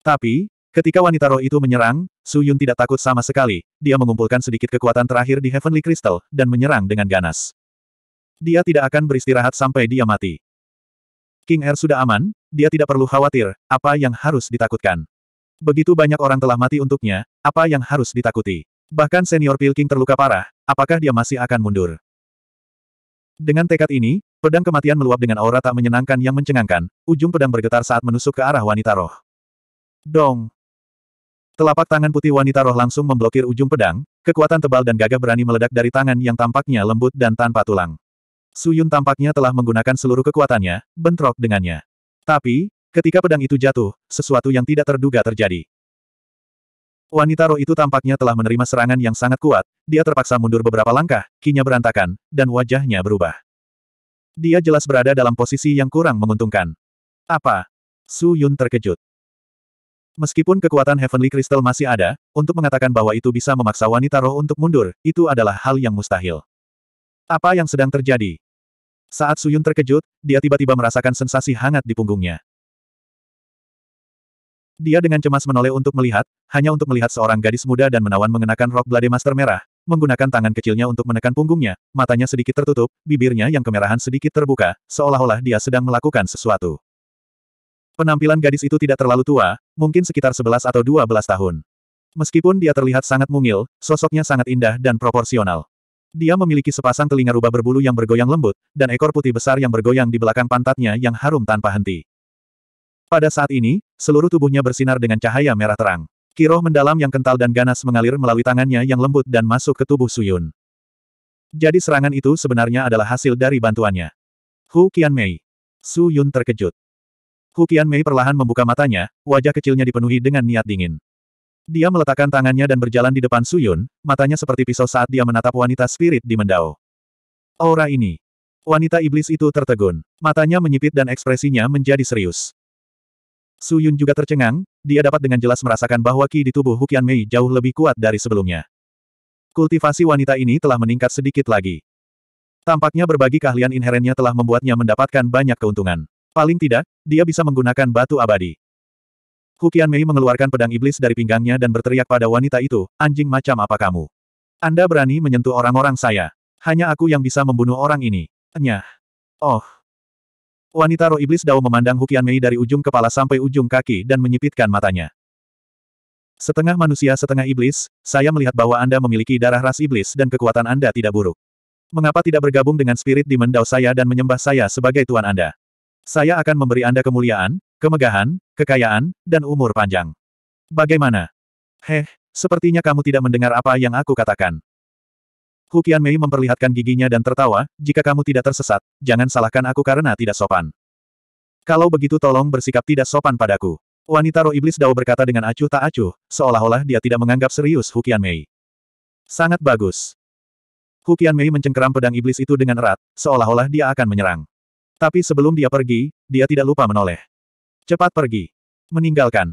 Tapi, ketika wanita roh itu menyerang, Su Yun tidak takut sama sekali, dia mengumpulkan sedikit kekuatan terakhir di Heavenly Crystal, dan menyerang dengan ganas. Dia tidak akan beristirahat sampai dia mati. King Air er sudah aman, dia tidak perlu khawatir, apa yang harus ditakutkan. Begitu banyak orang telah mati untuknya, apa yang harus ditakuti. Bahkan senior Pilking terluka parah, apakah dia masih akan mundur? Dengan tekad ini, pedang kematian meluap dengan aura tak menyenangkan yang mencengangkan, ujung pedang bergetar saat menusuk ke arah wanita roh. Dong! Telapak tangan putih wanita roh langsung memblokir ujung pedang, kekuatan tebal dan gagah berani meledak dari tangan yang tampaknya lembut dan tanpa tulang. Suyun tampaknya telah menggunakan seluruh kekuatannya, bentrok dengannya. Tapi, ketika pedang itu jatuh, sesuatu yang tidak terduga terjadi. Wanita roh itu tampaknya telah menerima serangan yang sangat kuat, dia terpaksa mundur beberapa langkah, kinya berantakan, dan wajahnya berubah. Dia jelas berada dalam posisi yang kurang menguntungkan. Apa? Su Yun terkejut. Meskipun kekuatan Heavenly Crystal masih ada, untuk mengatakan bahwa itu bisa memaksa wanita roh untuk mundur, itu adalah hal yang mustahil. Apa yang sedang terjadi? Saat Suyun terkejut, dia tiba-tiba merasakan sensasi hangat di punggungnya. Dia dengan cemas menoleh untuk melihat, hanya untuk melihat seorang gadis muda dan menawan mengenakan rok blade master merah, menggunakan tangan kecilnya untuk menekan punggungnya, matanya sedikit tertutup, bibirnya yang kemerahan sedikit terbuka, seolah-olah dia sedang melakukan sesuatu. Penampilan gadis itu tidak terlalu tua, mungkin sekitar 11 atau 12 tahun. Meskipun dia terlihat sangat mungil, sosoknya sangat indah dan proporsional. Dia memiliki sepasang telinga rubah berbulu yang bergoyang lembut, dan ekor putih besar yang bergoyang di belakang pantatnya yang harum tanpa henti. Pada saat ini, seluruh tubuhnya bersinar dengan cahaya merah terang. Kiroh mendalam yang kental dan ganas mengalir melalui tangannya yang lembut dan masuk ke tubuh Suyun. Jadi serangan itu sebenarnya adalah hasil dari bantuannya. Hu Qianmei. Su Yun terkejut. Hukian Mei perlahan membuka matanya, wajah kecilnya dipenuhi dengan niat dingin. Dia meletakkan tangannya dan berjalan di depan Suyun, matanya seperti pisau saat dia menatap wanita spirit di Mendao. Aura ini. Wanita iblis itu tertegun. Matanya menyipit dan ekspresinya menjadi serius. Suyun juga tercengang, dia dapat dengan jelas merasakan bahwa ki di tubuh Hukian Mei jauh lebih kuat dari sebelumnya. Kultivasi wanita ini telah meningkat sedikit lagi. Tampaknya berbagi keahlian inherennya telah membuatnya mendapatkan banyak keuntungan. Paling tidak, dia bisa menggunakan batu abadi. Hukian Mei mengeluarkan pedang iblis dari pinggangnya dan berteriak pada wanita itu, anjing macam apa kamu? Anda berani menyentuh orang-orang saya. Hanya aku yang bisa membunuh orang ini. Nyah. Oh. Wanita roh iblis Dao memandang Hukian Mei dari ujung kepala sampai ujung kaki dan menyipitkan matanya. Setengah manusia setengah iblis, saya melihat bahwa Anda memiliki darah ras iblis dan kekuatan Anda tidak buruk. Mengapa tidak bergabung dengan spirit di mendau saya dan menyembah saya sebagai tuan Anda? Saya akan memberi Anda kemuliaan, kemegahan, kekayaan, dan umur panjang. Bagaimana? Heh, sepertinya kamu tidak mendengar apa yang aku katakan. Hukian Mei memperlihatkan giginya dan tertawa, jika kamu tidak tersesat, jangan salahkan aku karena tidak sopan. Kalau begitu tolong bersikap tidak sopan padaku. Wanita roh iblis Dao berkata dengan acuh tak acuh, seolah-olah dia tidak menganggap serius Hukian Mei. Sangat bagus. Hukian Mei mencengkeram pedang iblis itu dengan erat, seolah-olah dia akan menyerang. Tapi sebelum dia pergi, dia tidak lupa menoleh. Cepat pergi. Meninggalkan.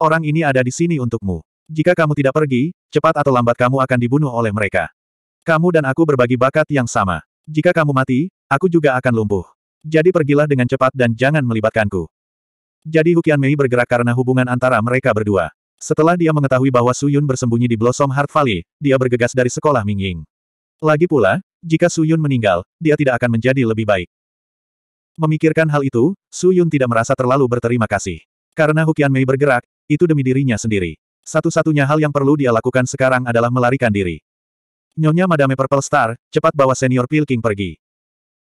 Orang ini ada di sini untukmu. Jika kamu tidak pergi, cepat atau lambat kamu akan dibunuh oleh mereka. Kamu dan aku berbagi bakat yang sama. Jika kamu mati, aku juga akan lumpuh. Jadi pergilah dengan cepat dan jangan melibatkanku. Jadi Hukian Mei bergerak karena hubungan antara mereka berdua. Setelah dia mengetahui bahwa Su Yun bersembunyi di Blossom Heart Valley, dia bergegas dari sekolah Mingying. Lagi pula, jika Su Yun meninggal, dia tidak akan menjadi lebih baik. Memikirkan hal itu, Su Yun tidak merasa terlalu berterima kasih. Karena Hukian Mei bergerak, itu demi dirinya sendiri. Satu-satunya hal yang perlu dia lakukan sekarang adalah melarikan diri. Nyonya Madame Purple Star, cepat bawa senior Pilking pergi.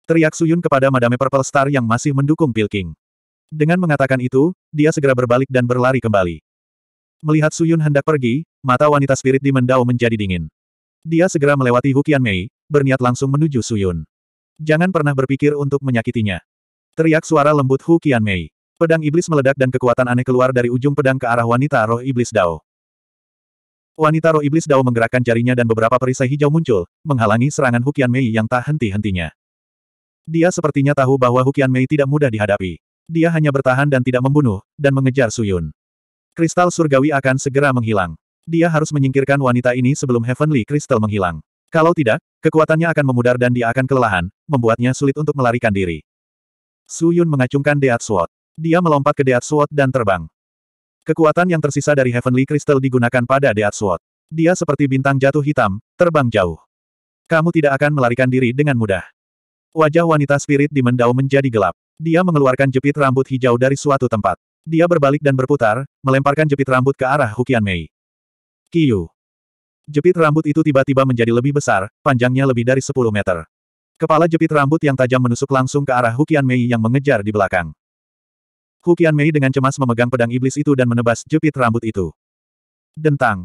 Teriak Su Yun kepada Madame Purple Star yang masih mendukung Pilking. Dengan mengatakan itu, dia segera berbalik dan berlari kembali. Melihat Su Yun hendak pergi, mata wanita spirit di Mendao menjadi dingin. Dia segera melewati Hukian Mei, berniat langsung menuju Su Yun. Jangan pernah berpikir untuk menyakitinya. Teriak suara lembut Hu Mei. Pedang iblis meledak dan kekuatan aneh keluar dari ujung pedang ke arah wanita roh iblis Dao. Wanita roh iblis Dao menggerakkan jarinya dan beberapa perisai hijau muncul, menghalangi serangan Hu Mei yang tak henti-hentinya. Dia sepertinya tahu bahwa Hu Mei tidak mudah dihadapi. Dia hanya bertahan dan tidak membunuh, dan mengejar Suyun. Kristal surgawi akan segera menghilang. Dia harus menyingkirkan wanita ini sebelum Heavenly Crystal menghilang. Kalau tidak, kekuatannya akan memudar dan dia akan kelelahan, membuatnya sulit untuk melarikan diri. Su Yun mengacungkan Deat Sword. Dia melompat ke Deat Sword dan terbang. Kekuatan yang tersisa dari Heavenly Crystal digunakan pada Deat Sword. Dia seperti bintang jatuh hitam, terbang jauh. Kamu tidak akan melarikan diri dengan mudah. Wajah wanita spirit di mendau menjadi gelap. Dia mengeluarkan jepit rambut hijau dari suatu tempat. Dia berbalik dan berputar, melemparkan jepit rambut ke arah Hukian Mei. Kiyu. Jepit rambut itu tiba-tiba menjadi lebih besar, panjangnya lebih dari 10 meter. Kepala jepit rambut yang tajam menusuk langsung ke arah Hukian Mei yang mengejar di belakang. Hukian Mei dengan cemas memegang pedang iblis itu dan menebas jepit rambut itu. Dentang.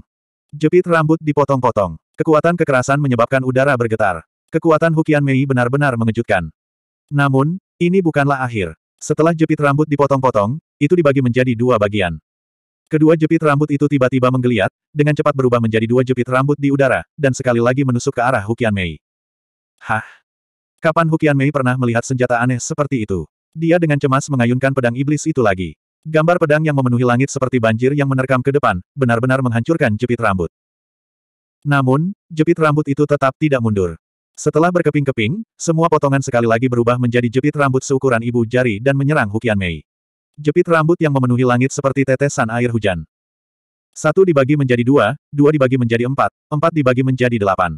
Jepit rambut dipotong-potong. Kekuatan kekerasan menyebabkan udara bergetar. Kekuatan Hukian Mei benar-benar mengejutkan. Namun, ini bukanlah akhir. Setelah jepit rambut dipotong-potong, itu dibagi menjadi dua bagian. Kedua jepit rambut itu tiba-tiba menggeliat, dengan cepat berubah menjadi dua jepit rambut di udara, dan sekali lagi menusuk ke arah Hukian Mei. Hah? Kapan Hukian Mei pernah melihat senjata aneh seperti itu? Dia dengan cemas mengayunkan pedang iblis itu lagi. Gambar pedang yang memenuhi langit seperti banjir yang menerkam ke depan, benar-benar menghancurkan jepit rambut. Namun, jepit rambut itu tetap tidak mundur. Setelah berkeping-keping, semua potongan sekali lagi berubah menjadi jepit rambut seukuran ibu jari dan menyerang Hukian Mei. Jepit rambut yang memenuhi langit seperti tetesan air hujan. Satu dibagi menjadi dua, dua dibagi menjadi empat, empat dibagi menjadi delapan.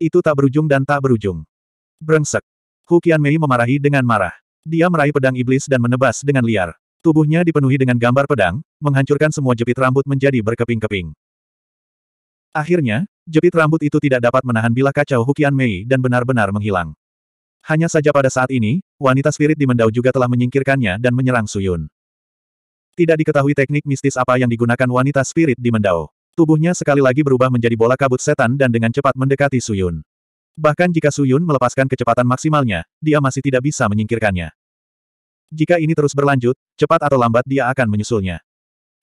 Itu tak berujung dan tak berujung. Brengsek. Hukian Mei memarahi dengan marah. Dia meraih pedang iblis dan menebas dengan liar. Tubuhnya dipenuhi dengan gambar pedang, menghancurkan semua jepit rambut menjadi berkeping-keping. Akhirnya, jepit rambut itu tidak dapat menahan bila kacau Hukian Mei dan benar-benar menghilang. Hanya saja pada saat ini, wanita spirit di Mendau juga telah menyingkirkannya dan menyerang Suyun. Tidak diketahui teknik mistis apa yang digunakan wanita spirit di Mendau. Tubuhnya sekali lagi berubah menjadi bola kabut setan dan dengan cepat mendekati Suyun. Bahkan jika Suyun melepaskan kecepatan maksimalnya, dia masih tidak bisa menyingkirkannya. Jika ini terus berlanjut, cepat atau lambat dia akan menyusulnya.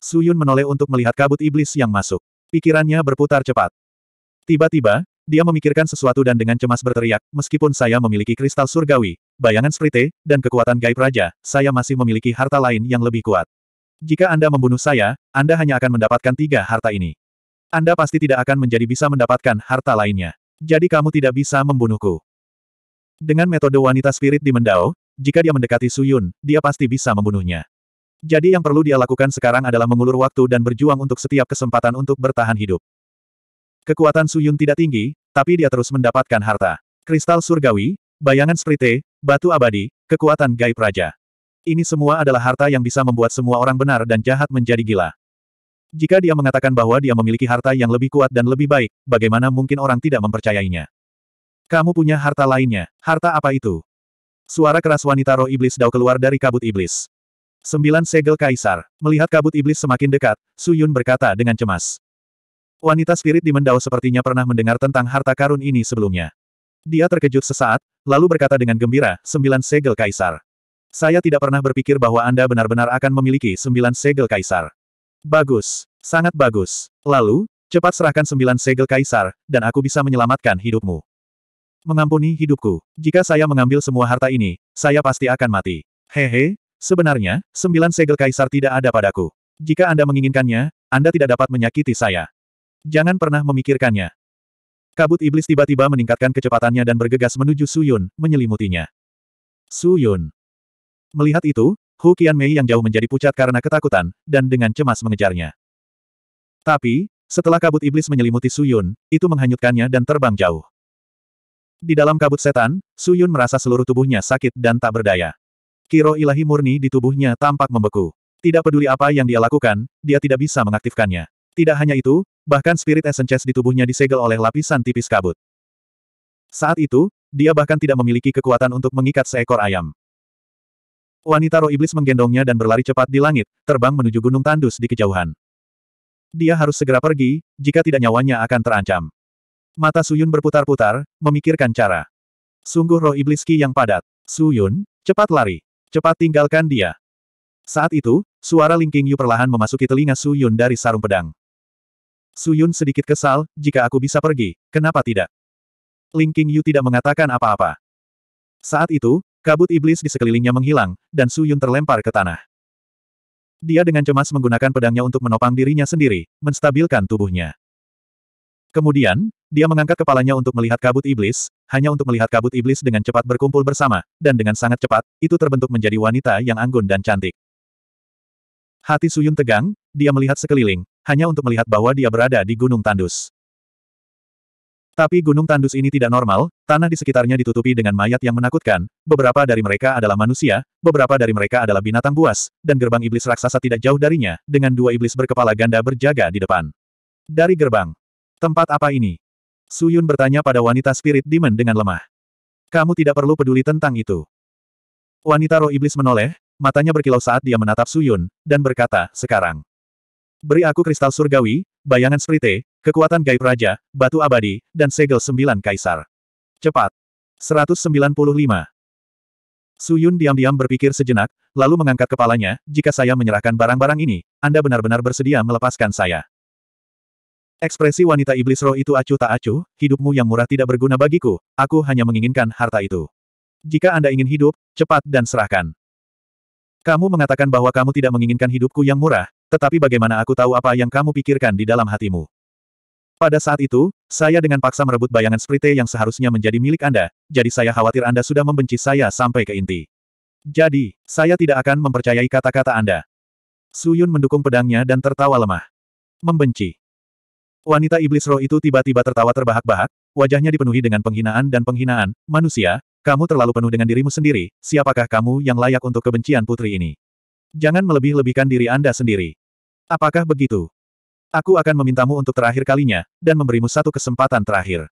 Suyun menoleh untuk melihat kabut iblis yang masuk. Pikirannya berputar cepat. Tiba-tiba, dia memikirkan sesuatu dan dengan cemas berteriak, meskipun saya memiliki kristal surgawi, bayangan sprite, dan kekuatan gaib raja, saya masih memiliki harta lain yang lebih kuat. Jika Anda membunuh saya, Anda hanya akan mendapatkan tiga harta ini. Anda pasti tidak akan menjadi bisa mendapatkan harta lainnya. Jadi kamu tidak bisa membunuhku. Dengan metode wanita spirit di Mendao, jika dia mendekati Suyun, dia pasti bisa membunuhnya. Jadi yang perlu dia lakukan sekarang adalah mengulur waktu dan berjuang untuk setiap kesempatan untuk bertahan hidup. Kekuatan Suyun tidak tinggi, tapi dia terus mendapatkan harta. Kristal surgawi, bayangan sprite, batu abadi, kekuatan gaib raja. Ini semua adalah harta yang bisa membuat semua orang benar dan jahat menjadi gila. Jika dia mengatakan bahwa dia memiliki harta yang lebih kuat dan lebih baik, bagaimana mungkin orang tidak mempercayainya? Kamu punya harta lainnya. Harta apa itu? Suara keras wanita roh iblis Dao keluar dari kabut iblis. Sembilan segel kaisar. Melihat kabut iblis semakin dekat, Su Yun berkata dengan cemas. Wanita spirit di Mendao sepertinya pernah mendengar tentang harta karun ini sebelumnya. Dia terkejut sesaat, lalu berkata dengan gembira, sembilan segel kaisar. Saya tidak pernah berpikir bahwa Anda benar-benar akan memiliki sembilan segel kaisar. Bagus. Sangat bagus. Lalu, cepat serahkan sembilan segel kaisar, dan aku bisa menyelamatkan hidupmu. Mengampuni hidupku. Jika saya mengambil semua harta ini, saya pasti akan mati. Hehe, sebenarnya, sembilan segel kaisar tidak ada padaku. Jika Anda menginginkannya, Anda tidak dapat menyakiti saya. Jangan pernah memikirkannya. Kabut iblis tiba-tiba meningkatkan kecepatannya dan bergegas menuju Suyun, menyelimutinya. Suyun. Melihat itu, Hu Mei yang jauh menjadi pucat karena ketakutan, dan dengan cemas mengejarnya. Tapi, setelah kabut iblis menyelimuti Su Yun, itu menghanyutkannya dan terbang jauh. Di dalam kabut setan, Su Yun merasa seluruh tubuhnya sakit dan tak berdaya. Kiro ilahi murni di tubuhnya tampak membeku. Tidak peduli apa yang dia lakukan, dia tidak bisa mengaktifkannya. Tidak hanya itu, bahkan spirit esensias di tubuhnya disegel oleh lapisan tipis kabut. Saat itu, dia bahkan tidak memiliki kekuatan untuk mengikat seekor ayam. Wanita roh iblis menggendongnya dan berlari cepat di langit, terbang menuju gunung tandus di kejauhan. Dia harus segera pergi, jika tidak nyawanya akan terancam. Mata Suyun berputar-putar, memikirkan cara. Sungguh roh iblis Ki yang padat. Suyun, cepat lari. Cepat tinggalkan dia. Saat itu, suara Ling Qingyu Yu perlahan memasuki telinga Suyun dari sarung pedang. Suyun sedikit kesal, jika aku bisa pergi, kenapa tidak? Ling Qingyu Yu tidak mengatakan apa-apa. Saat itu, Kabut iblis di sekelilingnya menghilang, dan Su Yun terlempar ke tanah. Dia dengan cemas menggunakan pedangnya untuk menopang dirinya sendiri, menstabilkan tubuhnya. Kemudian, dia mengangkat kepalanya untuk melihat kabut iblis, hanya untuk melihat kabut iblis dengan cepat berkumpul bersama, dan dengan sangat cepat, itu terbentuk menjadi wanita yang anggun dan cantik. Hati Suyun tegang, dia melihat sekeliling, hanya untuk melihat bahwa dia berada di Gunung Tandus. Tapi gunung tandus ini tidak normal, tanah di sekitarnya ditutupi dengan mayat yang menakutkan, beberapa dari mereka adalah manusia, beberapa dari mereka adalah binatang buas, dan gerbang iblis raksasa tidak jauh darinya, dengan dua iblis berkepala ganda berjaga di depan. Dari gerbang. Tempat apa ini? Suyun bertanya pada wanita spirit demon dengan lemah. Kamu tidak perlu peduli tentang itu. Wanita roh iblis menoleh, matanya berkilau saat dia menatap Suyun, dan berkata, sekarang. Beri aku kristal surgawi, bayangan sprite, Kekuatan gaib raja, batu abadi, dan segel sembilan kaisar. Cepat. 195. Suyun diam-diam berpikir sejenak, lalu mengangkat kepalanya, jika saya menyerahkan barang-barang ini, Anda benar-benar bersedia melepaskan saya. Ekspresi wanita iblis roh itu acuh tak acuh, hidupmu yang murah tidak berguna bagiku, aku hanya menginginkan harta itu. Jika Anda ingin hidup, cepat dan serahkan. Kamu mengatakan bahwa kamu tidak menginginkan hidupku yang murah, tetapi bagaimana aku tahu apa yang kamu pikirkan di dalam hatimu? Pada saat itu, saya dengan paksa merebut bayangan sprite yang seharusnya menjadi milik Anda, jadi saya khawatir Anda sudah membenci saya sampai ke inti. Jadi, saya tidak akan mempercayai kata-kata Anda. Suyun mendukung pedangnya dan tertawa lemah. Membenci. Wanita iblis roh itu tiba-tiba tertawa terbahak-bahak, wajahnya dipenuhi dengan penghinaan dan penghinaan. Manusia, kamu terlalu penuh dengan dirimu sendiri, siapakah kamu yang layak untuk kebencian putri ini? Jangan melebih-lebihkan diri Anda sendiri. Apakah begitu? Aku akan memintamu untuk terakhir kalinya, dan memberimu satu kesempatan terakhir.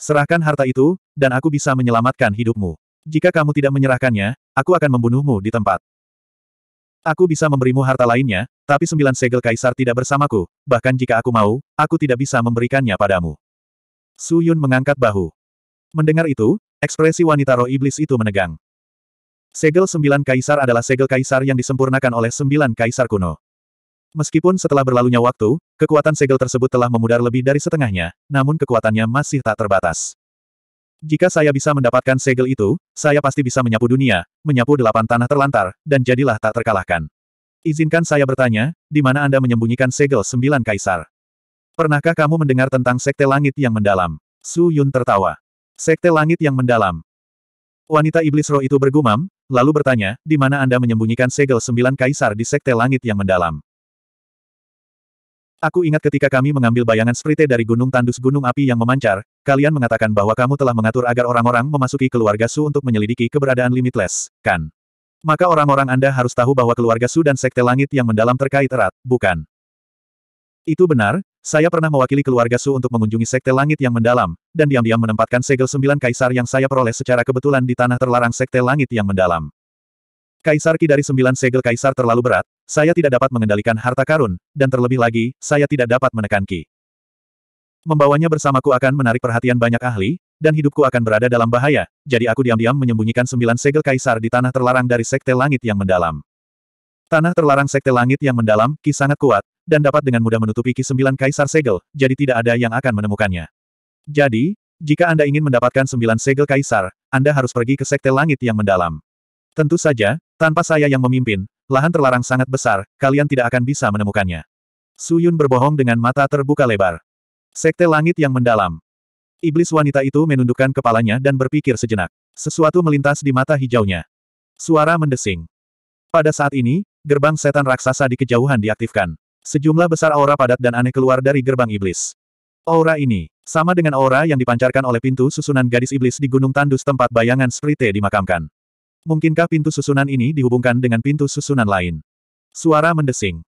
Serahkan harta itu, dan aku bisa menyelamatkan hidupmu. Jika kamu tidak menyerahkannya, aku akan membunuhmu di tempat. Aku bisa memberimu harta lainnya, tapi sembilan segel kaisar tidak bersamaku, bahkan jika aku mau, aku tidak bisa memberikannya padamu. Su Yun mengangkat bahu. Mendengar itu, ekspresi wanita roh iblis itu menegang. Segel sembilan kaisar adalah segel kaisar yang disempurnakan oleh sembilan kaisar kuno. Meskipun setelah berlalunya waktu, kekuatan segel tersebut telah memudar lebih dari setengahnya, namun kekuatannya masih tak terbatas. Jika saya bisa mendapatkan segel itu, saya pasti bisa menyapu dunia, menyapu delapan tanah terlantar, dan jadilah tak terkalahkan. Izinkan saya bertanya, di mana Anda menyembunyikan segel sembilan kaisar? Pernahkah kamu mendengar tentang sekte langit yang mendalam? Su Yun tertawa. Sekte langit yang mendalam. Wanita iblis roh itu bergumam, lalu bertanya, di mana Anda menyembunyikan segel sembilan kaisar di sekte langit yang mendalam? Aku ingat ketika kami mengambil bayangan sprite dari gunung tandus gunung api yang memancar, kalian mengatakan bahwa kamu telah mengatur agar orang-orang memasuki keluarga Su untuk menyelidiki keberadaan Limitless, kan? Maka orang-orang Anda harus tahu bahwa keluarga Su dan Sekte Langit yang mendalam terkait erat, bukan? Itu benar, saya pernah mewakili keluarga Su untuk mengunjungi Sekte Langit yang mendalam, dan diam-diam menempatkan segel sembilan kaisar yang saya peroleh secara kebetulan di tanah terlarang Sekte Langit yang mendalam. Kaisar Ki dari sembilan segel kaisar terlalu berat, saya tidak dapat mengendalikan harta karun, dan terlebih lagi, saya tidak dapat menekan Ki. Membawanya bersamaku akan menarik perhatian banyak ahli, dan hidupku akan berada dalam bahaya, jadi aku diam-diam menyembunyikan sembilan segel kaisar di tanah terlarang dari Sekte Langit yang mendalam. Tanah terlarang Sekte Langit yang mendalam, Ki sangat kuat, dan dapat dengan mudah menutupi Ki sembilan kaisar segel, jadi tidak ada yang akan menemukannya. Jadi, jika Anda ingin mendapatkan sembilan segel kaisar, Anda harus pergi ke Sekte Langit yang mendalam. Tentu saja, tanpa saya yang memimpin, Lahan terlarang sangat besar, kalian tidak akan bisa menemukannya. Su Yun berbohong dengan mata terbuka lebar. Sekte langit yang mendalam. Iblis wanita itu menundukkan kepalanya dan berpikir sejenak. Sesuatu melintas di mata hijaunya. Suara mendesing. Pada saat ini, gerbang setan raksasa di kejauhan diaktifkan. Sejumlah besar aura padat dan aneh keluar dari gerbang iblis. Aura ini, sama dengan aura yang dipancarkan oleh pintu susunan gadis iblis di Gunung Tandus tempat bayangan Sprite dimakamkan. Mungkinkah pintu susunan ini dihubungkan dengan pintu susunan lain? Suara mendesing.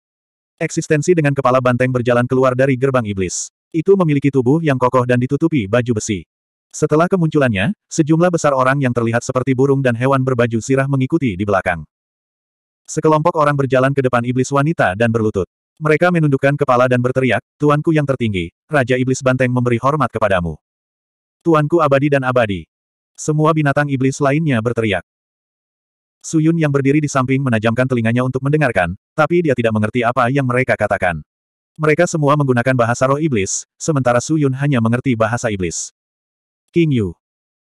Eksistensi dengan kepala banteng berjalan keluar dari gerbang iblis. Itu memiliki tubuh yang kokoh dan ditutupi baju besi. Setelah kemunculannya, sejumlah besar orang yang terlihat seperti burung dan hewan berbaju sirah mengikuti di belakang. Sekelompok orang berjalan ke depan iblis wanita dan berlutut. Mereka menundukkan kepala dan berteriak, Tuanku yang tertinggi, Raja Iblis Banteng memberi hormat kepadamu. Tuanku abadi dan abadi. Semua binatang iblis lainnya berteriak. Suyun yang berdiri di samping menajamkan telinganya untuk mendengarkan, tapi dia tidak mengerti apa yang mereka katakan. Mereka semua menggunakan bahasa roh iblis, sementara Suyun hanya mengerti bahasa iblis. King Yu.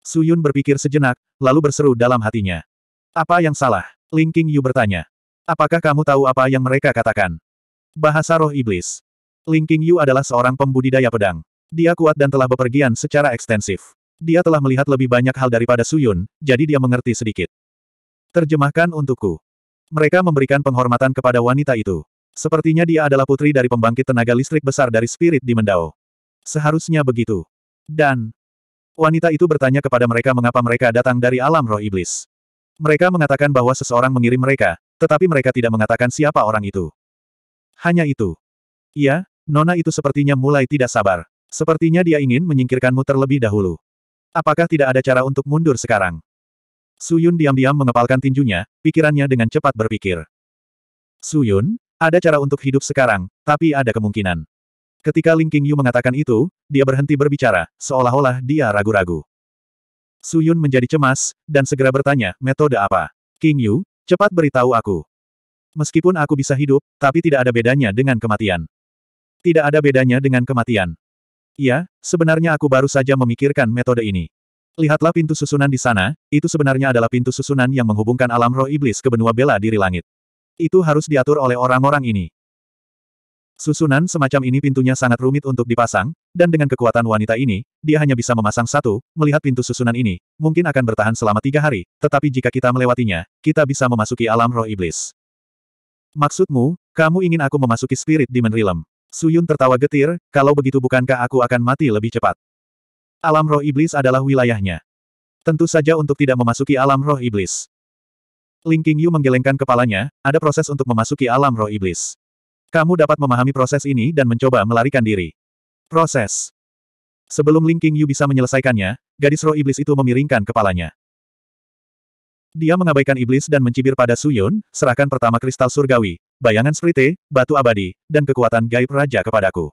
Suyun berpikir sejenak, lalu berseru dalam hatinya. Apa yang salah? Ling King Yu bertanya. Apakah kamu tahu apa yang mereka katakan? Bahasa roh iblis. Ling King Yu adalah seorang pembudidaya pedang. Dia kuat dan telah bepergian secara ekstensif. Dia telah melihat lebih banyak hal daripada Suyun, jadi dia mengerti sedikit. Terjemahkan untukku. Mereka memberikan penghormatan kepada wanita itu. Sepertinya dia adalah putri dari pembangkit tenaga listrik besar dari spirit di Mendao. Seharusnya begitu. Dan, wanita itu bertanya kepada mereka mengapa mereka datang dari alam roh iblis. Mereka mengatakan bahwa seseorang mengirim mereka, tetapi mereka tidak mengatakan siapa orang itu. Hanya itu. Iya, Nona itu sepertinya mulai tidak sabar. Sepertinya dia ingin menyingkirkanmu terlebih dahulu. Apakah tidak ada cara untuk mundur sekarang? Suyun diam-diam mengepalkan tinjunya, pikirannya dengan cepat berpikir. Suyun, ada cara untuk hidup sekarang, tapi ada kemungkinan. Ketika Ling Qingyu mengatakan itu, dia berhenti berbicara, seolah-olah dia ragu-ragu. Suyun menjadi cemas, dan segera bertanya, metode apa? Qingyu, cepat beritahu aku. Meskipun aku bisa hidup, tapi tidak ada bedanya dengan kematian. Tidak ada bedanya dengan kematian. Ya, sebenarnya aku baru saja memikirkan metode ini. Lihatlah pintu susunan di sana, itu sebenarnya adalah pintu susunan yang menghubungkan alam roh iblis ke benua bela diri langit. Itu harus diatur oleh orang-orang ini. Susunan semacam ini pintunya sangat rumit untuk dipasang, dan dengan kekuatan wanita ini, dia hanya bisa memasang satu, melihat pintu susunan ini, mungkin akan bertahan selama tiga hari, tetapi jika kita melewatinya, kita bisa memasuki alam roh iblis. Maksudmu, kamu ingin aku memasuki spirit di Realm? Suyun tertawa getir, kalau begitu bukankah aku akan mati lebih cepat? alam roh iblis adalah wilayahnya. Tentu saja untuk tidak memasuki alam roh iblis. Ling Qingyu menggelengkan kepalanya, ada proses untuk memasuki alam roh iblis. Kamu dapat memahami proses ini dan mencoba melarikan diri. Proses. Sebelum Ling Qingyu bisa menyelesaikannya, gadis roh iblis itu memiringkan kepalanya. Dia mengabaikan iblis dan mencibir pada Suyun, serahkan pertama kristal surgawi, bayangan sprite, batu abadi, dan kekuatan gaib raja kepadaku.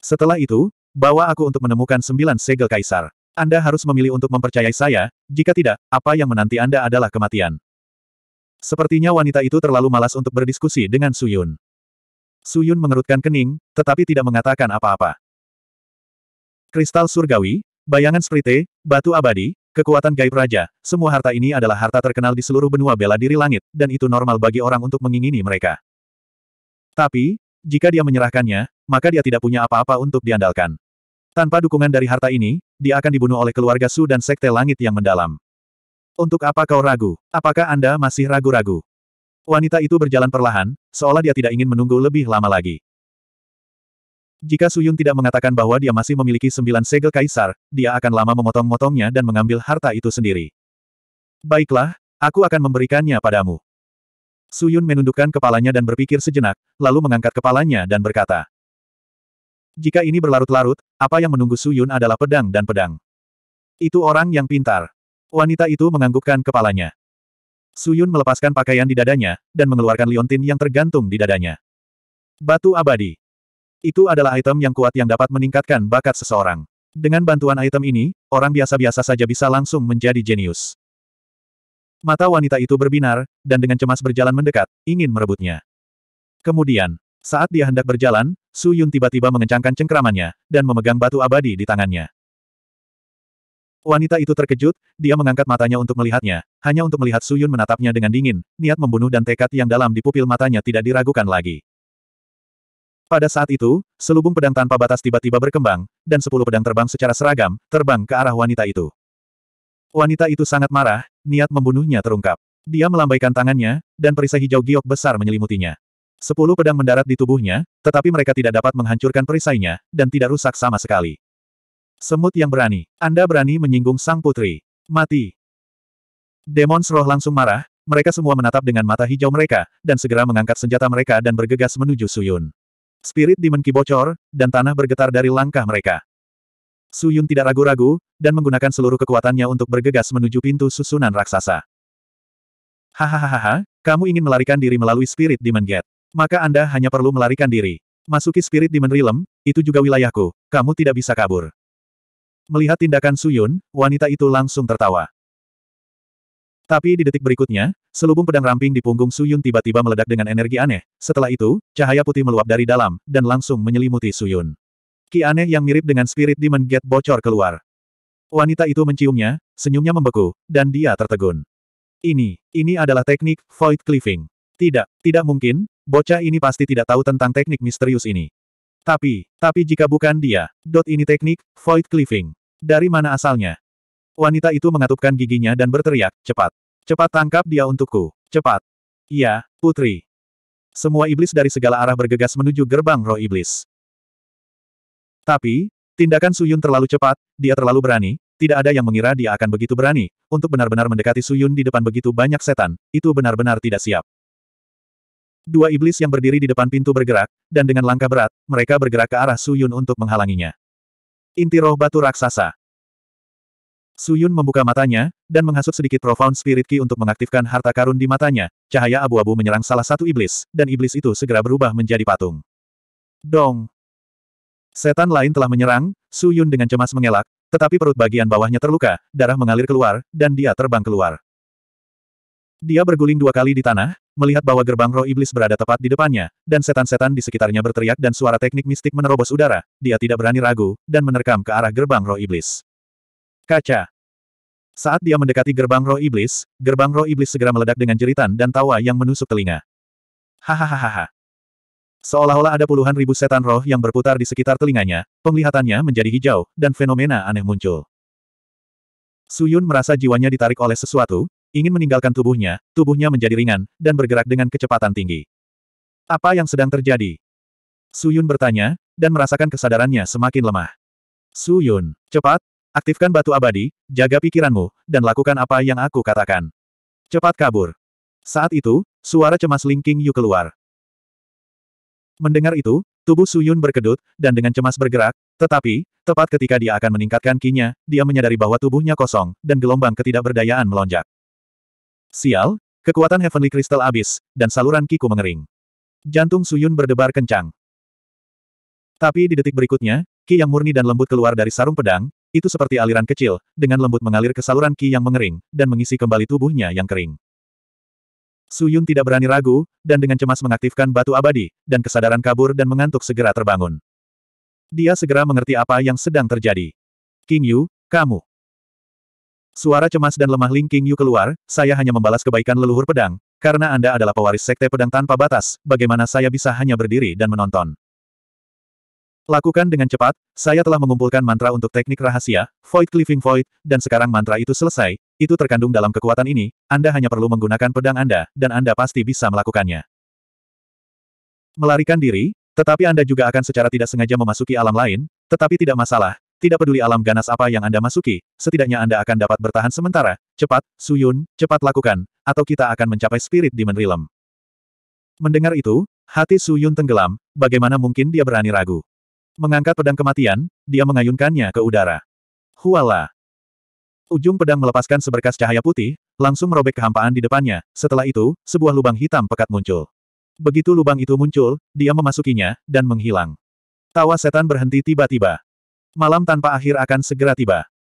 Setelah itu, Bawa aku untuk menemukan sembilan segel kaisar. Anda harus memilih untuk mempercayai saya, jika tidak, apa yang menanti Anda adalah kematian. Sepertinya wanita itu terlalu malas untuk berdiskusi dengan Suyun. Suyun mengerutkan kening, tetapi tidak mengatakan apa-apa. Kristal surgawi, bayangan sprite, batu abadi, kekuatan gaib raja, semua harta ini adalah harta terkenal di seluruh benua bela diri langit, dan itu normal bagi orang untuk mengingini mereka. Tapi, jika dia menyerahkannya, maka dia tidak punya apa-apa untuk diandalkan. Tanpa dukungan dari harta ini, dia akan dibunuh oleh keluarga Su dan Sekte Langit yang mendalam. Untuk apa kau ragu? Apakah Anda masih ragu-ragu? Wanita itu berjalan perlahan, seolah dia tidak ingin menunggu lebih lama lagi. Jika Su Yun tidak mengatakan bahwa dia masih memiliki sembilan segel kaisar, dia akan lama memotong-motongnya dan mengambil harta itu sendiri. Baiklah, aku akan memberikannya padamu. Suyun menundukkan kepalanya dan berpikir sejenak, lalu mengangkat kepalanya dan berkata. Jika ini berlarut-larut, apa yang menunggu Suyun adalah pedang dan pedang. Itu orang yang pintar. Wanita itu menganggukkan kepalanya. Suyun melepaskan pakaian di dadanya, dan mengeluarkan liontin yang tergantung di dadanya. Batu abadi. Itu adalah item yang kuat yang dapat meningkatkan bakat seseorang. Dengan bantuan item ini, orang biasa-biasa saja bisa langsung menjadi jenius. Mata wanita itu berbinar, dan dengan cemas berjalan mendekat, ingin merebutnya. Kemudian, saat dia hendak berjalan, Su Yun tiba-tiba mengencangkan cengkramannya, dan memegang batu abadi di tangannya. Wanita itu terkejut, dia mengangkat matanya untuk melihatnya, hanya untuk melihat Su Yun menatapnya dengan dingin, niat membunuh dan tekad yang dalam di pupil matanya tidak diragukan lagi. Pada saat itu, selubung pedang tanpa batas tiba-tiba berkembang, dan sepuluh pedang terbang secara seragam, terbang ke arah wanita itu. Wanita itu sangat marah, niat membunuhnya terungkap. Dia melambaikan tangannya, dan perisai hijau giok besar menyelimutinya. Sepuluh pedang mendarat di tubuhnya, tetapi mereka tidak dapat menghancurkan perisainya, dan tidak rusak sama sekali. Semut yang berani. Anda berani menyinggung sang putri. Mati. Demon roh langsung marah, mereka semua menatap dengan mata hijau mereka, dan segera mengangkat senjata mereka dan bergegas menuju Suyun. Spirit Demon Ki bocor, dan tanah bergetar dari langkah mereka. Su Yun tidak ragu-ragu, dan menggunakan seluruh kekuatannya untuk bergegas menuju pintu susunan raksasa. Hahaha, kamu ingin melarikan diri melalui Spirit Demon Gate. Maka Anda hanya perlu melarikan diri. Masuki Spirit Demon Realm, itu juga wilayahku, kamu tidak bisa kabur. Melihat tindakan Su Yun, wanita itu langsung tertawa. Tapi di detik berikutnya, selubung pedang ramping di punggung Su Yun tiba-tiba meledak dengan energi aneh. Setelah itu, cahaya putih meluap dari dalam, dan langsung menyelimuti Su Yun. Ki aneh yang mirip dengan spirit demon gate bocor keluar. Wanita itu menciumnya, senyumnya membeku, dan dia tertegun. Ini, ini adalah teknik void cleaving. Tidak, tidak mungkin, bocah ini pasti tidak tahu tentang teknik misterius ini. Tapi, tapi jika bukan dia, dot ini teknik void cleaving. Dari mana asalnya? Wanita itu mengatupkan giginya dan berteriak, cepat. Cepat tangkap dia untukku. Cepat. Iya, putri. Semua iblis dari segala arah bergegas menuju gerbang roh iblis. Tapi, tindakan Suyun terlalu cepat, dia terlalu berani, tidak ada yang mengira dia akan begitu berani, untuk benar-benar mendekati Suyun di depan begitu banyak setan, itu benar-benar tidak siap. Dua iblis yang berdiri di depan pintu bergerak, dan dengan langkah berat, mereka bergerak ke arah Suyun untuk menghalanginya. Inti roh batu raksasa. Suyun membuka matanya, dan menghasut sedikit Profound Spirit Ki untuk mengaktifkan harta karun di matanya. Cahaya abu-abu menyerang salah satu iblis, dan iblis itu segera berubah menjadi patung. Dong! Setan lain telah menyerang, Su Yun dengan cemas mengelak, tetapi perut bagian bawahnya terluka, darah mengalir keluar, dan dia terbang keluar. Dia berguling dua kali di tanah, melihat bahwa gerbang roh iblis berada tepat di depannya, dan setan-setan di sekitarnya berteriak dan suara teknik mistik menerobos udara, dia tidak berani ragu, dan menerkam ke arah gerbang roh iblis. Kaca. Saat dia mendekati gerbang roh iblis, gerbang roh iblis segera meledak dengan jeritan dan tawa yang menusuk telinga. Hahaha. Seolah-olah ada puluhan ribu setan roh yang berputar di sekitar telinganya, penglihatannya menjadi hijau, dan fenomena aneh muncul. Suyun merasa jiwanya ditarik oleh sesuatu, ingin meninggalkan tubuhnya, tubuhnya menjadi ringan, dan bergerak dengan kecepatan tinggi. Apa yang sedang terjadi? Suyun bertanya, dan merasakan kesadarannya semakin lemah. Suyun, cepat, aktifkan batu abadi, jaga pikiranmu, dan lakukan apa yang aku katakan. Cepat kabur. Saat itu, suara cemas Ling King Yu keluar. Mendengar itu, tubuh Suyun berkedut, dan dengan cemas bergerak, tetapi, tepat ketika dia akan meningkatkan kinya, dia menyadari bahwa tubuhnya kosong, dan gelombang ketidakberdayaan melonjak. Sial, kekuatan Heavenly Crystal abis, dan saluran kiku mengering. Jantung Suyun berdebar kencang. Tapi di detik berikutnya, ki yang murni dan lembut keluar dari sarung pedang, itu seperti aliran kecil, dengan lembut mengalir ke saluran ki yang mengering, dan mengisi kembali tubuhnya yang kering. Su Yun tidak berani ragu, dan dengan cemas mengaktifkan batu abadi, dan kesadaran kabur dan mengantuk segera terbangun. Dia segera mengerti apa yang sedang terjadi. King Yu, kamu. Suara cemas dan lemah Ling King Yu keluar, saya hanya membalas kebaikan leluhur pedang, karena Anda adalah pewaris sekte pedang tanpa batas, bagaimana saya bisa hanya berdiri dan menonton. Lakukan dengan cepat, saya telah mengumpulkan mantra untuk teknik rahasia, Void Cleaving Void, dan sekarang mantra itu selesai, itu terkandung dalam kekuatan ini, Anda hanya perlu menggunakan pedang Anda, dan Anda pasti bisa melakukannya. Melarikan diri, tetapi Anda juga akan secara tidak sengaja memasuki alam lain, tetapi tidak masalah, tidak peduli alam ganas apa yang Anda masuki, setidaknya Anda akan dapat bertahan sementara, cepat, suyun, cepat lakukan, atau kita akan mencapai spirit Demon Realm. Mendengar itu, hati Suyun tenggelam, bagaimana mungkin dia berani ragu. Mengangkat pedang kematian, dia mengayunkannya ke udara. Huala! Ujung pedang melepaskan seberkas cahaya putih, langsung merobek kehampaan di depannya, setelah itu, sebuah lubang hitam pekat muncul. Begitu lubang itu muncul, dia memasukinya, dan menghilang. Tawa setan berhenti tiba-tiba. Malam tanpa akhir akan segera tiba.